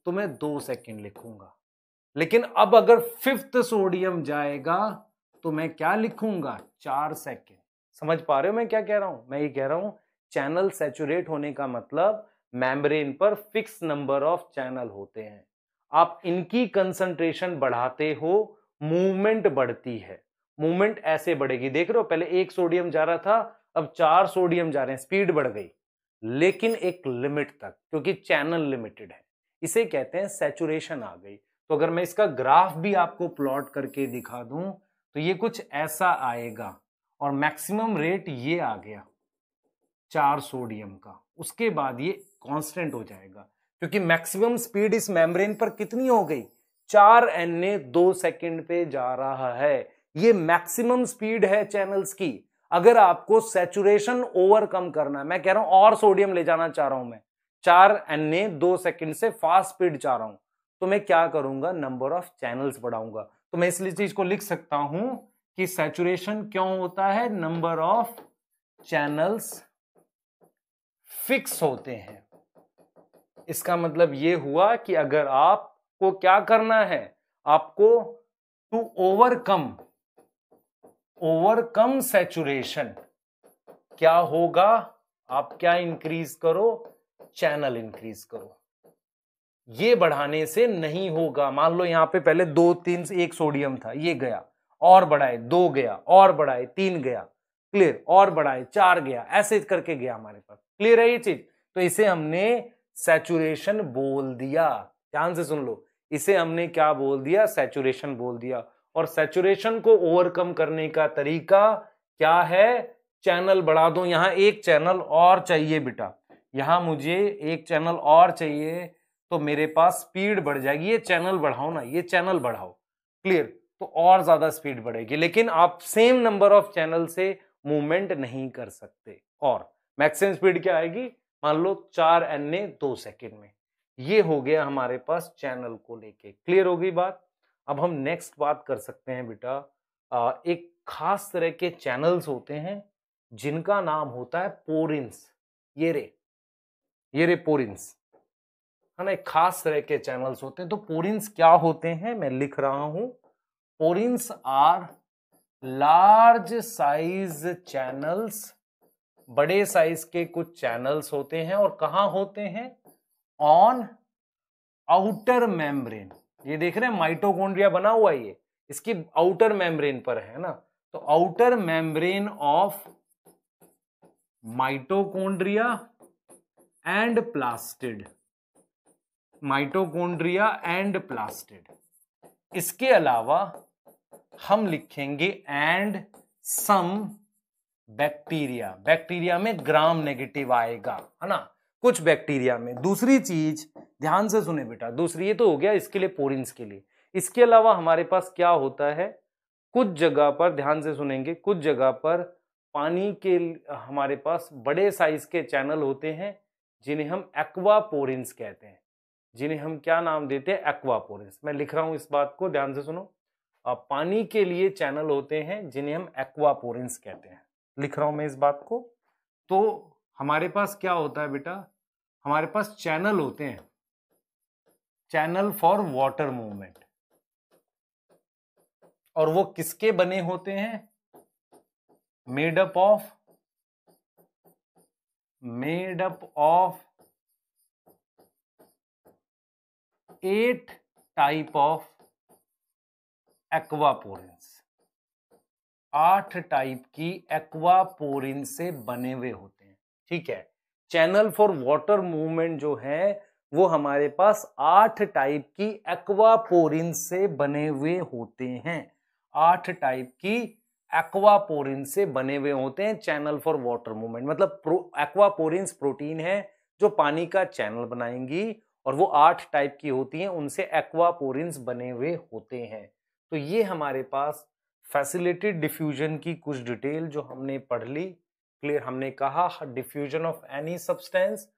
[SPEAKER 1] तो मैं दो सेकंड लिखूंगा लेकिन अब अगर फिफ्थ सोडियम जाएगा तो मैं क्या लिखूंगा चार सेकंड समझ पा रहे हो मैं क्या कह रहा हूं मैं ये कह रहा हूं चैनल सेचुरेट होने का मतलब मैमब्रेन पर फिक्स नंबर ऑफ चैनल होते हैं आप इनकी कंसंट्रेशन बढ़ाते हो मूवमेंट बढ़ती है मूवमेंट ऐसे बढ़ेगी देख रहे हो पहले एक सोडियम जा रहा था अब चार सोडियम जा रहे हैं स्पीड बढ़ गई लेकिन एक लिमिट तक क्योंकि चैनल लिमिटेड है इसे कहते हैं सेचुरेशन आ गई तो अगर मैं इसका ग्राफ भी आपको प्लॉट करके दिखा दूं तो ये कुछ ऐसा आएगा और मैक्सिमम रेट ये आ गया चार सोडियम का उसके बाद ये कांस्टेंट हो जाएगा क्योंकि मैक्सिमम स्पीड इस मेम्ब्रेन पर कितनी हो गई चार एन ए दो सेकेंड पे जा रहा है ये मैक्सिमम स्पीड है चैनल्स की अगर आपको सेचुरेशन ओवरकम करना है मैं कह रहा हूं और सोडियम ले जाना चाह रहा हूं मैं चार एन ए दो सेकेंड से फास्ट स्पीड चाह रहा हूं तो मैं क्या करूंगा नंबर ऑफ चैनल्स बढ़ाऊंगा तो मैं इसलिए चीज को लिख सकता हूं कि सेचुरेशन क्यों होता है नंबर ऑफ चैनल्स फिक्स होते हैं इसका मतलब यह हुआ कि अगर आपको क्या करना है आपको टू ओवरकम ओवरकम सेचुरेशन क्या होगा आप क्या इंक्रीज करो चैनल इंक्रीज करो ये बढ़ाने से नहीं होगा मान लो यहां पे पहले दो तीन एक सोडियम था ये गया और बढ़ाए दो गया और बढ़ाए तीन गया क्लियर और बढ़ाए चार गया ऐसे करके गया हमारे पास क्लियर है ये चीज तो इसे हमने सेचुरेशन बोल दिया ध्यान से सुन लो इसे हमने क्या बोल दिया सेचुरेशन बोल दिया और सेचुरेशन को ओवरकम करने का तरीका क्या है चैनल बढ़ा दो यहाँ एक चैनल और चाहिए बेटा यहाँ मुझे एक चैनल और चाहिए तो मेरे पास स्पीड बढ़ जाएगी ये चैनल बढ़ाओ ना ये चैनल बढ़ाओ क्लियर तो और ज़्यादा स्पीड बढ़ेगी लेकिन आप सेम नंबर ऑफ चैनल से मूवमेंट नहीं कर सकते और मैक्सिमम स्पीड क्या आएगी मान लो चार एन ए दो सेकेंड में ये हो गया हमारे पास चैनल को लेके क्लियर हो गई बात अब हम नेक्स्ट बात कर सकते हैं बेटा एक खास तरह के चैनल्स होते हैं जिनका नाम होता है पोरिंस ये रे ये रे पोरिंस है ना एक खास तरह के चैनल्स होते हैं तो पोरिंस क्या होते हैं मैं लिख रहा हूं porins are large size channels बड़े साइज के कुछ चैनल्स होते हैं और कहा होते हैं ऑन आउटर मेम्ब्रेन ये देख रहे हैं माइटोकोन्ड्रिया बना हुआ ये इसकी आउटर मेम्ब्रेन पर है ना तो outer membrane of mitochondria and plastid mitochondria and plastid इसके अलावा हम लिखेंगे एंड सम बैक्टीरिया बैक्टीरिया में ग्राम नेगेटिव आएगा है ना कुछ बैक्टीरिया में दूसरी चीज ध्यान से सुने बेटा दूसरी ये तो हो गया इसके लिए पोरिंस के लिए इसके अलावा हमारे पास क्या होता है कुछ जगह पर ध्यान से सुनेंगे कुछ जगह पर पानी के हमारे पास बड़े साइज के चैनल होते हैं जिन्हें हम एक्वा कहते हैं जिन्हें हम क्या नाम देते हैं एक्वा मैं लिख रहा हूँ इस बात को ध्यान से सुनो पानी के लिए चैनल होते हैं जिन्हें हम एक्वा पोरिन्स कहते हैं लिख रहा हूँ मैं इस बात को तो हमारे पास क्या होता है बेटा हमारे पास चैनल होते हैं चैनल फॉर वाटर मूवमेंट और वो किसके बने होते हैं made up of made up of eight type of aquaporins आठ टाइप की एक्वापोरिन से बने हुए होते ठीक है चैनल फॉर वाटर मूवमेंट जो है वो हमारे पास आठ टाइप की एक्वापोरिन से बने हुए होते हैं आठ टाइप की एक्वापोरिन से बने हुए होते हैं चैनल फॉर वाटर मूवमेंट मतलब प्रो, एक्वापोरिन प्रोटीन है जो पानी का चैनल बनाएंगी और वो आठ टाइप की होती हैं उनसे एक्वापोरिन बने हुए होते हैं तो ये हमारे पास फैसिलिटेड डिफ्यूजन की कुछ डिटेल जो हमने पढ़ ली क्लियर हमने कहा diffusion of any substance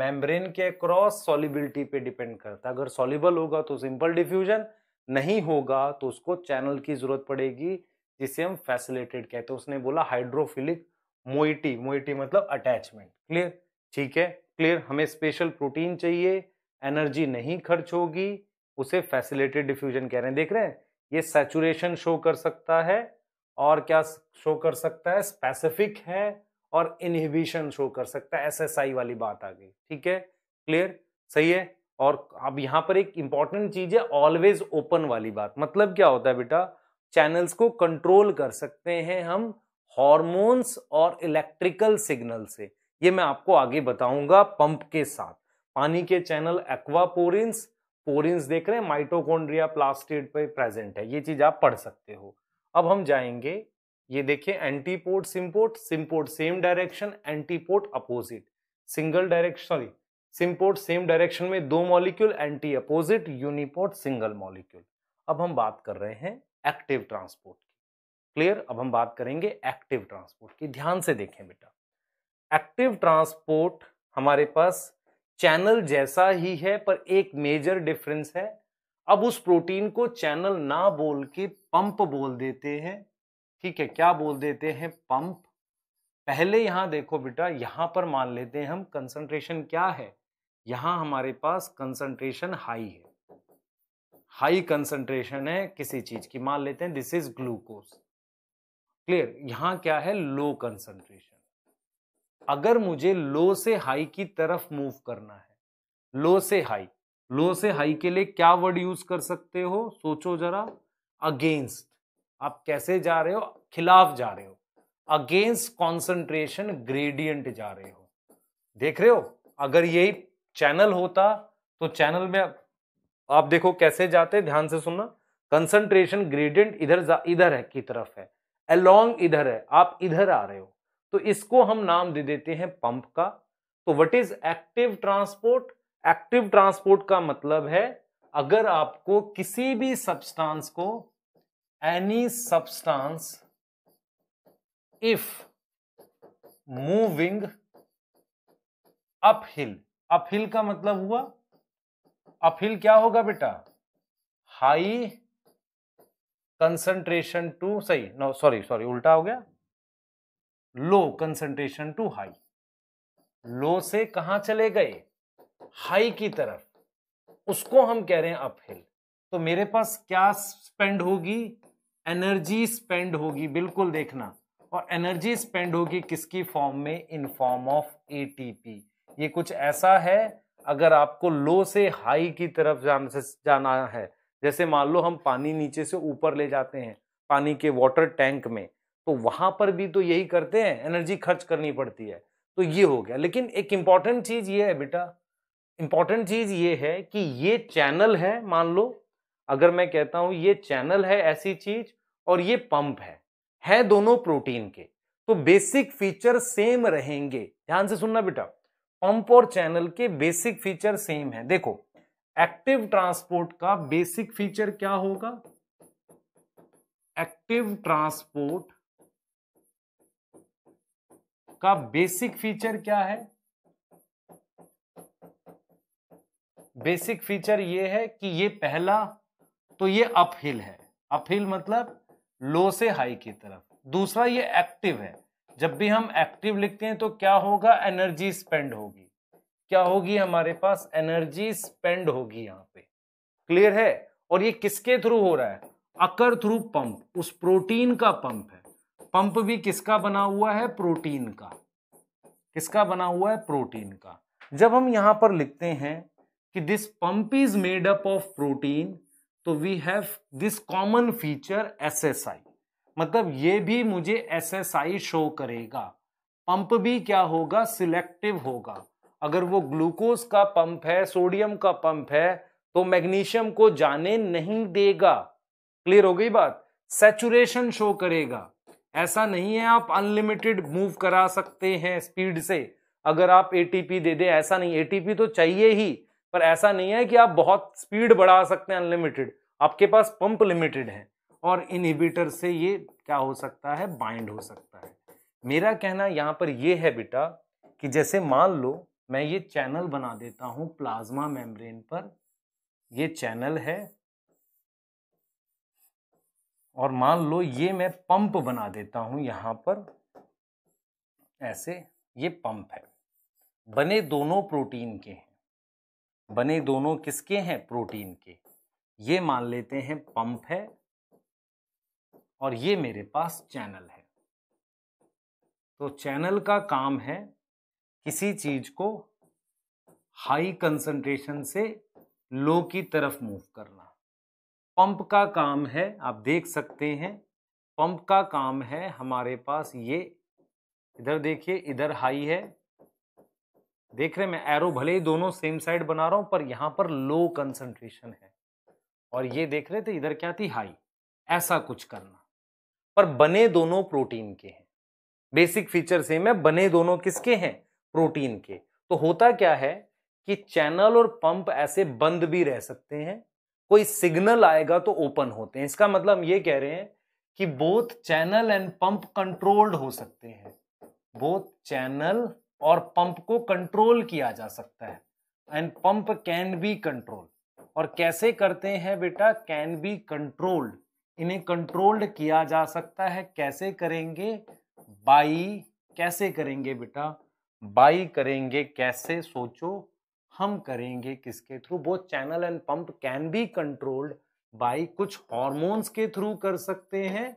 [SPEAKER 1] membrane के क्रॉस सॉलिबिलिटी पे डिपेंड करता है अगर सॉलिबल होगा तो सिंपल डिफ्यूजन नहीं होगा तो उसको चैनल की जरूरत पड़ेगी जिसे हम फैसिलिटेड कहते हैं तो उसने बोला हाइड्रोफिलिक मोइटी मोइटी मतलब अटैचमेंट क्लियर ठीक है क्लियर हमें स्पेशल प्रोटीन चाहिए एनर्जी नहीं खर्च होगी उसे फैसिलिटेड डिफ्यूजन कह रहे हैं देख रहे हैं ये सेचुरेशन शो कर सकता है और क्या शो कर सकता है स्पेसिफिक है और इनहिबिशन शो कर सकता है एसएसआई वाली बात आ गई ठीक है क्लियर सही है और अब यहाँ पर एक इंपॉर्टेंट चीज है ऑलवेज ओपन वाली बात मतलब क्या होता है बेटा चैनल्स को कंट्रोल कर सकते हैं हम हॉर्मोन्स और इलेक्ट्रिकल सिग्नल से ये मैं आपको आगे बताऊंगा पंप के साथ पानी के चैनल एक्वापोरिंस पोरिंस देख रहे हैं माइटोकोन्ड्रिया प्लास्टिड पे प्रेजेंट है ये चीज आप पढ़ सकते हो अब हम जाएंगे ये देखिए antiport symport symport same direction antiport opposite single direction sorry symport same direction में दो molecule anti opposite uniport single molecule अब हम बात कर रहे हैं एक्टिव ट्रांसपोर्ट की क्लियर अब हम बात करेंगे एक्टिव ट्रांसपोर्ट की ध्यान से देखें बेटा एक्टिव ट्रांसपोर्ट हमारे पास चैनल जैसा ही है पर एक मेजर डिफरेंस है अब उस प्रोटीन को चैनल ना बोल के पंप बोल देते हैं ठीक है क्या बोल देते हैं पंप पहले यहाँ देखो बेटा यहाँ पर मान लेते हैं हम कंसंट्रेशन क्या है यहाँ हमारे पास कंसंट्रेशन हाई है हाई कंसंट्रेशन है किसी चीज की मान लेते हैं दिस इज ग्लूकोज क्लियर यहाँ क्या है लो कंसंट्रेशन अगर मुझे लो से हाई की तरफ मूव करना है लो से हाई लो से हाई के लिए क्या वर्ड यूज कर सकते हो सोचो जरा अगेंस्ट आप कैसे जा रहे हो खिलाफ जा रहे हो अगेंस्ट कॉन्सेंट्रेशन ग्रेडियंट जा रहे हो देख रहे हो अगर यही चैनल होता तो चैनल में आप देखो कैसे जाते ध्यान से सुनना कंसंट्रेशन ग्रेडियंट इधर इधर है की तरफ है अलोंग इधर है आप इधर आ रहे हो तो इसको हम नाम दे देते हैं पंप का तो what is active transport active transport का मतलब है अगर आपको किसी भी सब्सटेंस को any substance if moving uphill uphill का मतलब हुआ अपहिल क्या होगा बेटा हाई कंसंट्रेशन टू सही नो सॉरी सॉरी उल्टा हो गया low concentration to high low से कहा चले गए हाई की तरफ उसको हम कह रहे हैं अपहिल तो मेरे पास क्या स्पेंड होगी एनर्जी स्पेंड होगी बिल्कुल देखना और एनर्जी स्पेंड होगी किसकी फॉर्म में इन फॉर्म ऑफ एटीपी ये कुछ ऐसा है अगर आपको लो से हाई की तरफ जान से जाना है जैसे मान लो हम पानी नीचे से ऊपर ले जाते हैं पानी के वाटर टैंक में तो वहां पर भी तो यही करते हैं एनर्जी खर्च करनी पड़ती है तो ये हो गया लेकिन एक इंपॉर्टेंट चीज ये है बेटा इंपॉर्टेंट चीज ये है कि ये चैनल है मान लो अगर मैं कहता हूं ये चैनल है ऐसी चीज और ये पंप है है दोनों प्रोटीन के तो बेसिक फीचर सेम रहेंगे ध्यान से सुनना बेटा पंप और चैनल के बेसिक फीचर सेम है देखो एक्टिव ट्रांसपोर्ट का बेसिक फीचर क्या होगा एक्टिव ट्रांसपोर्ट का बेसिक फीचर क्या है बेसिक फीचर यह है कि ये पहला तो ये अपहिल है अपहिल मतलब लो से हाई की तरफ दूसरा ये एक्टिव है जब भी हम एक्टिव लिखते हैं तो क्या होगा एनर्जी स्पेंड होगी क्या होगी हमारे पास एनर्जी स्पेंड होगी यहाँ पे क्लियर है और ये किसके थ्रू हो रहा है अकर थ्रू पंप उस प्रोटीन का पंप है पंप भी किसका बना हुआ है प्रोटीन का किसका बना हुआ है प्रोटीन का जब हम यहां पर लिखते हैं कि this pump is made up of protein तो we have this common feature SSI मतलब ये भी मुझे एसएसआई शो करेगा पंप भी क्या होगा सिलेक्टिव होगा अगर वो ग्लूकोज का पंप है सोडियम का पंप है तो मैग्नीशियम को जाने नहीं देगा क्लियर हो गई बात सेचुरेशन शो करेगा ऐसा नहीं है आप अनलिमिटेड मूव करा सकते हैं स्पीड से अगर आप एटीपी दे दे ऐसा नहीं एटीपी तो चाहिए ही पर ऐसा नहीं है कि आप बहुत स्पीड बढ़ा सकते हैं अनलिमिटेड आपके पास पंप लिमिटेड है और इनहिबिटर से ये क्या हो सकता है बाइंड हो सकता है मेरा कहना यहाँ पर यह है बेटा कि जैसे मान लो मैं ये चैनल बना देता हूँ प्लाज्मा मेम्ब्रेन पर ये चैनल है और मान लो ये मैं पंप बना देता हूँ यहाँ पर ऐसे ये पंप है बने दोनों प्रोटीन के हैं बने दोनों किसके हैं प्रोटीन के ये मान लेते हैं पंप है और ये मेरे पास चैनल है तो चैनल का काम है किसी चीज को हाई कंसंट्रेशन से लो की तरफ मूव करना पंप का काम है आप देख सकते हैं पंप का काम है हमारे पास ये इधर देखिए इधर हाई है देख रहे मैं एरो भले ही दोनों सेम साइड बना रहा हूं पर यहां पर लो कंसंट्रेशन है और ये देख रहे थे इधर क्या थी हाई ऐसा कुछ करना पर बने दोनों प्रोटीन के हैं बेसिक फीचर सेम है बने दोनों किसके हैं प्रोटीन के तो होता क्या है कि चैनल और पंप ऐसे बंद भी रह सकते हैं कोई सिग्नल आएगा तो ओपन होते हैं इसका मतलब ये कह रहे हैं कि both channel and pump controlled हो सकते हैं बोथ चैनल और पंप को कंट्रोल किया जा सकता है and pump can be control और कैसे करते हैं बेटा कैन बी कंट्रोल्ड इन्हें कंट्रोल्ड किया जा सकता है कैसे करेंगे बाई कैसे करेंगे बेटा बाई करेंगे कैसे सोचो हम करेंगे किसके through both channel and pump can be controlled by कुछ हॉर्मोन्स के थ्रू कर सकते हैं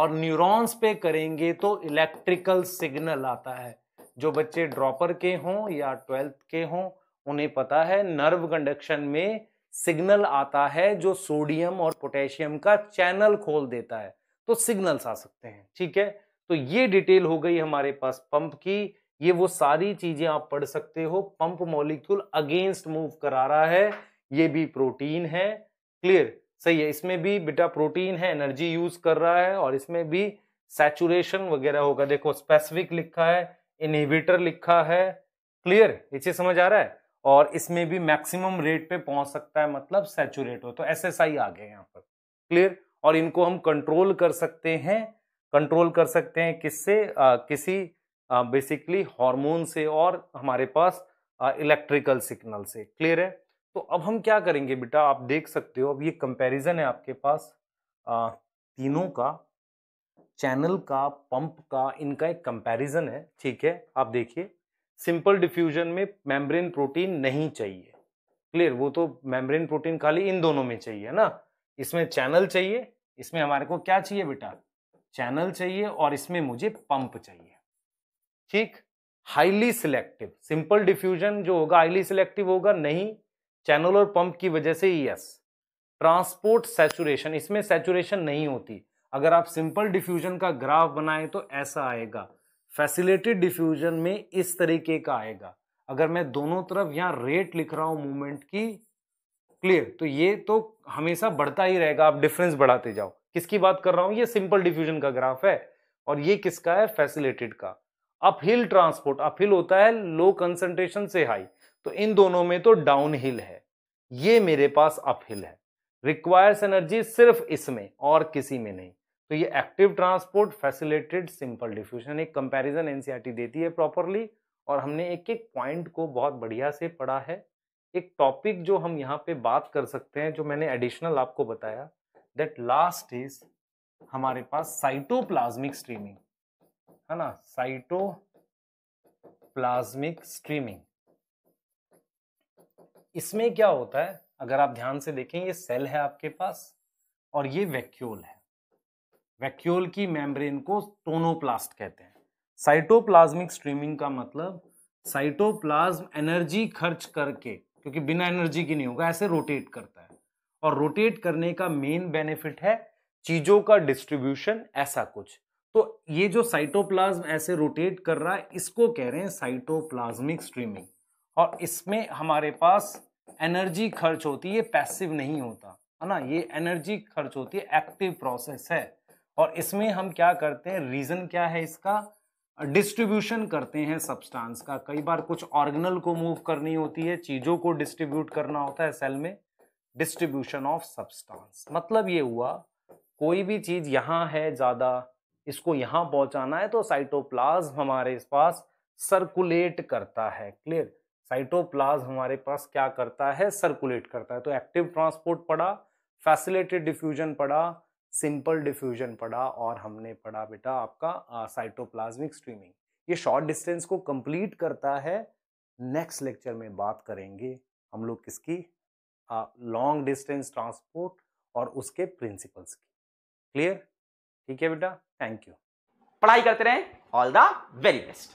[SPEAKER 1] और न्यूरॉन्स पे करेंगे तो इलेक्ट्रिकल सिग्नल आता है जो बच्चे ड्रॉपर के हों या ट्वेल्थ के हों उन्हें पता है नर्व कंडक्शन में सिग्नल आता है जो सोडियम और पोटेशियम का चैनल खोल देता है तो सिग्नल्स आ सकते हैं ठीक है तो ये डिटेल हो गई हमारे पास पंप की ये वो सारी चीजें आप पढ़ सकते हो पंप मॉलिक्यूल अगेंस्ट मूव करा रहा है ये भी प्रोटीन है क्लियर सही है इसमें भी बेटा प्रोटीन है एनर्जी यूज कर रहा है और इसमें भी सैचुरेशन वगैरह होगा देखो स्पेसिफिक लिखा है इनहिबिटर लिखा है क्लियर ये चीज समझ आ रहा है और इसमें भी मैक्सिमम रेट पे पहुंच सकता है मतलब सेचुरेट हो तो एस एस आई आ गए यहाँ पर क्लियर और इनको हम कंट्रोल कर सकते हैं कंट्रोल कर सकते हैं किससे किसी बेसिकली हार्मोन से और हमारे पास इलेक्ट्रिकल सिग्नल से क्लियर है तो अब हम क्या करेंगे बेटा आप देख सकते हो अब ये कंपैरिजन है आपके पास आ, तीनों का चैनल का पंप का इनका एक कंपैरिजन है ठीक है आप देखिए सिंपल डिफ्यूजन में मेम्ब्रेन प्रोटीन नहीं चाहिए क्लियर वो तो मेम्ब्रेन प्रोटीन खाली इन दोनों में चाहिए ना इसमें चैनल चाहिए इसमें हमारे को क्या चाहिए बेटा चैनल चाहिए और इसमें मुझे पंप चाहिए ठीक हाईली सिलेक्टिव सिंपल डिफ्यूजन जो होगा हाईली सिलेक्टिव होगा नहीं चैनल और पंप की वजह से यस ट्रांसपोर्ट सेचुरेशन इसमें सेचुरेशन नहीं होती अगर आप सिंपल डिफ्यूजन का ग्राफ बनाएं तो ऐसा आएगा फैसिलेटेड डिफ्यूजन में इस तरीके का आएगा अगर मैं दोनों तरफ यहाँ रेट लिख रहा हूँ मूवमेंट की क्लियर तो ये तो हमेशा बढ़ता ही रहेगा आप डिफरेंस बढ़ाते जाओ किसकी बात कर रहा हूँ ये सिंपल डिफ्यूजन का ग्राफ है और ये किसका है फैसिलेटेड का अपहिल ट्रांसपोर्ट अपहिल होता है लो कंसनट्रेशन से हाई तो इन दोनों में तो डाउन हिल है ये मेरे पास अपहिल है रिक्वायर्स एनर्जी सिर्फ इसमें और किसी में नहीं तो ये active transport facilitated simple diffusion एक कंपैरिजन एनसीईआरटी e देती है प्रॉपरली और हमने एक एक पॉइंट को बहुत बढ़िया से पढ़ा है एक टॉपिक जो हम यहाँ पे बात कर सकते हैं जो मैंने एडिशनल आपको बताया दैट लास्ट इज हमारे पास साइटोप्लाज्मिक स्ट्रीमिंग है ना साइटो प्लाज्मिक स्ट्रीमिंग इसमें क्या होता है अगर आप ध्यान से देखें ये सेल है आपके पास और ये वैक्यूल है वैक्यूल की मेम्ब्रेन को टोनोप्लास्ट कहते हैं साइटोप्लाज्मिक स्ट्रीमिंग का मतलब साइटोप्लाज्म एनर्जी खर्च करके क्योंकि बिना एनर्जी के नहीं होगा ऐसे रोटेट करता है और रोटेट करने का मेन बेनिफिट है चीजों का डिस्ट्रीब्यूशन ऐसा कुछ तो ये जो साइटोप्लाज्म ऐसे रोटेट कर रहा है इसको कह रहे हैं साइटोप्लाज्मिक स्ट्रीमिंग और इसमें हमारे पास एनर्जी खर्च होती है ये पैसिव नहीं होता है ना ये एनर्जी खर्च होती है एक्टिव प्रोसेस है और इसमें हम क्या करते हैं रीजन क्या है इसका डिस्ट्रीब्यूशन करते हैं सब्सटेंस का कई बार कुछ ऑर्गेनल को मूव करनी होती है चीज़ों को डिस्ट्रीब्यूट करना होता है सेल में डिस्ट्रीब्यूशन ऑफ सब्सटेंस मतलब ये हुआ कोई भी चीज़ यहाँ है ज़्यादा इसको यहाँ पहुँचाना है तो साइटोप्लाज्म हमारे पास सर्कुलेट करता है क्लियर साइटोप्लाज हमारे पास क्या करता है सर्कुलेट करता है तो एक्टिव ट्रांसपोर्ट पड़ा फैसिलेटेड डिफ्यूजन पड़ा सिंपल डिफ्यूजन पड़ा और हमने पढ़ा बेटा आपका साइटोप्लाज्मिक स्ट्रीमिंग ये शॉर्ट डिस्टेंस को कंप्लीट करता है नेक्स्ट लेक्चर में बात करेंगे हम लोग किसकी लॉन्ग डिस्टेंस ट्रांसपोर्ट और उसके प्रिंसिपल्स की क्लियर ठीक है बेटा थैंक यू पढ़ाई करते रहें ऑल द वेरी बेस्ट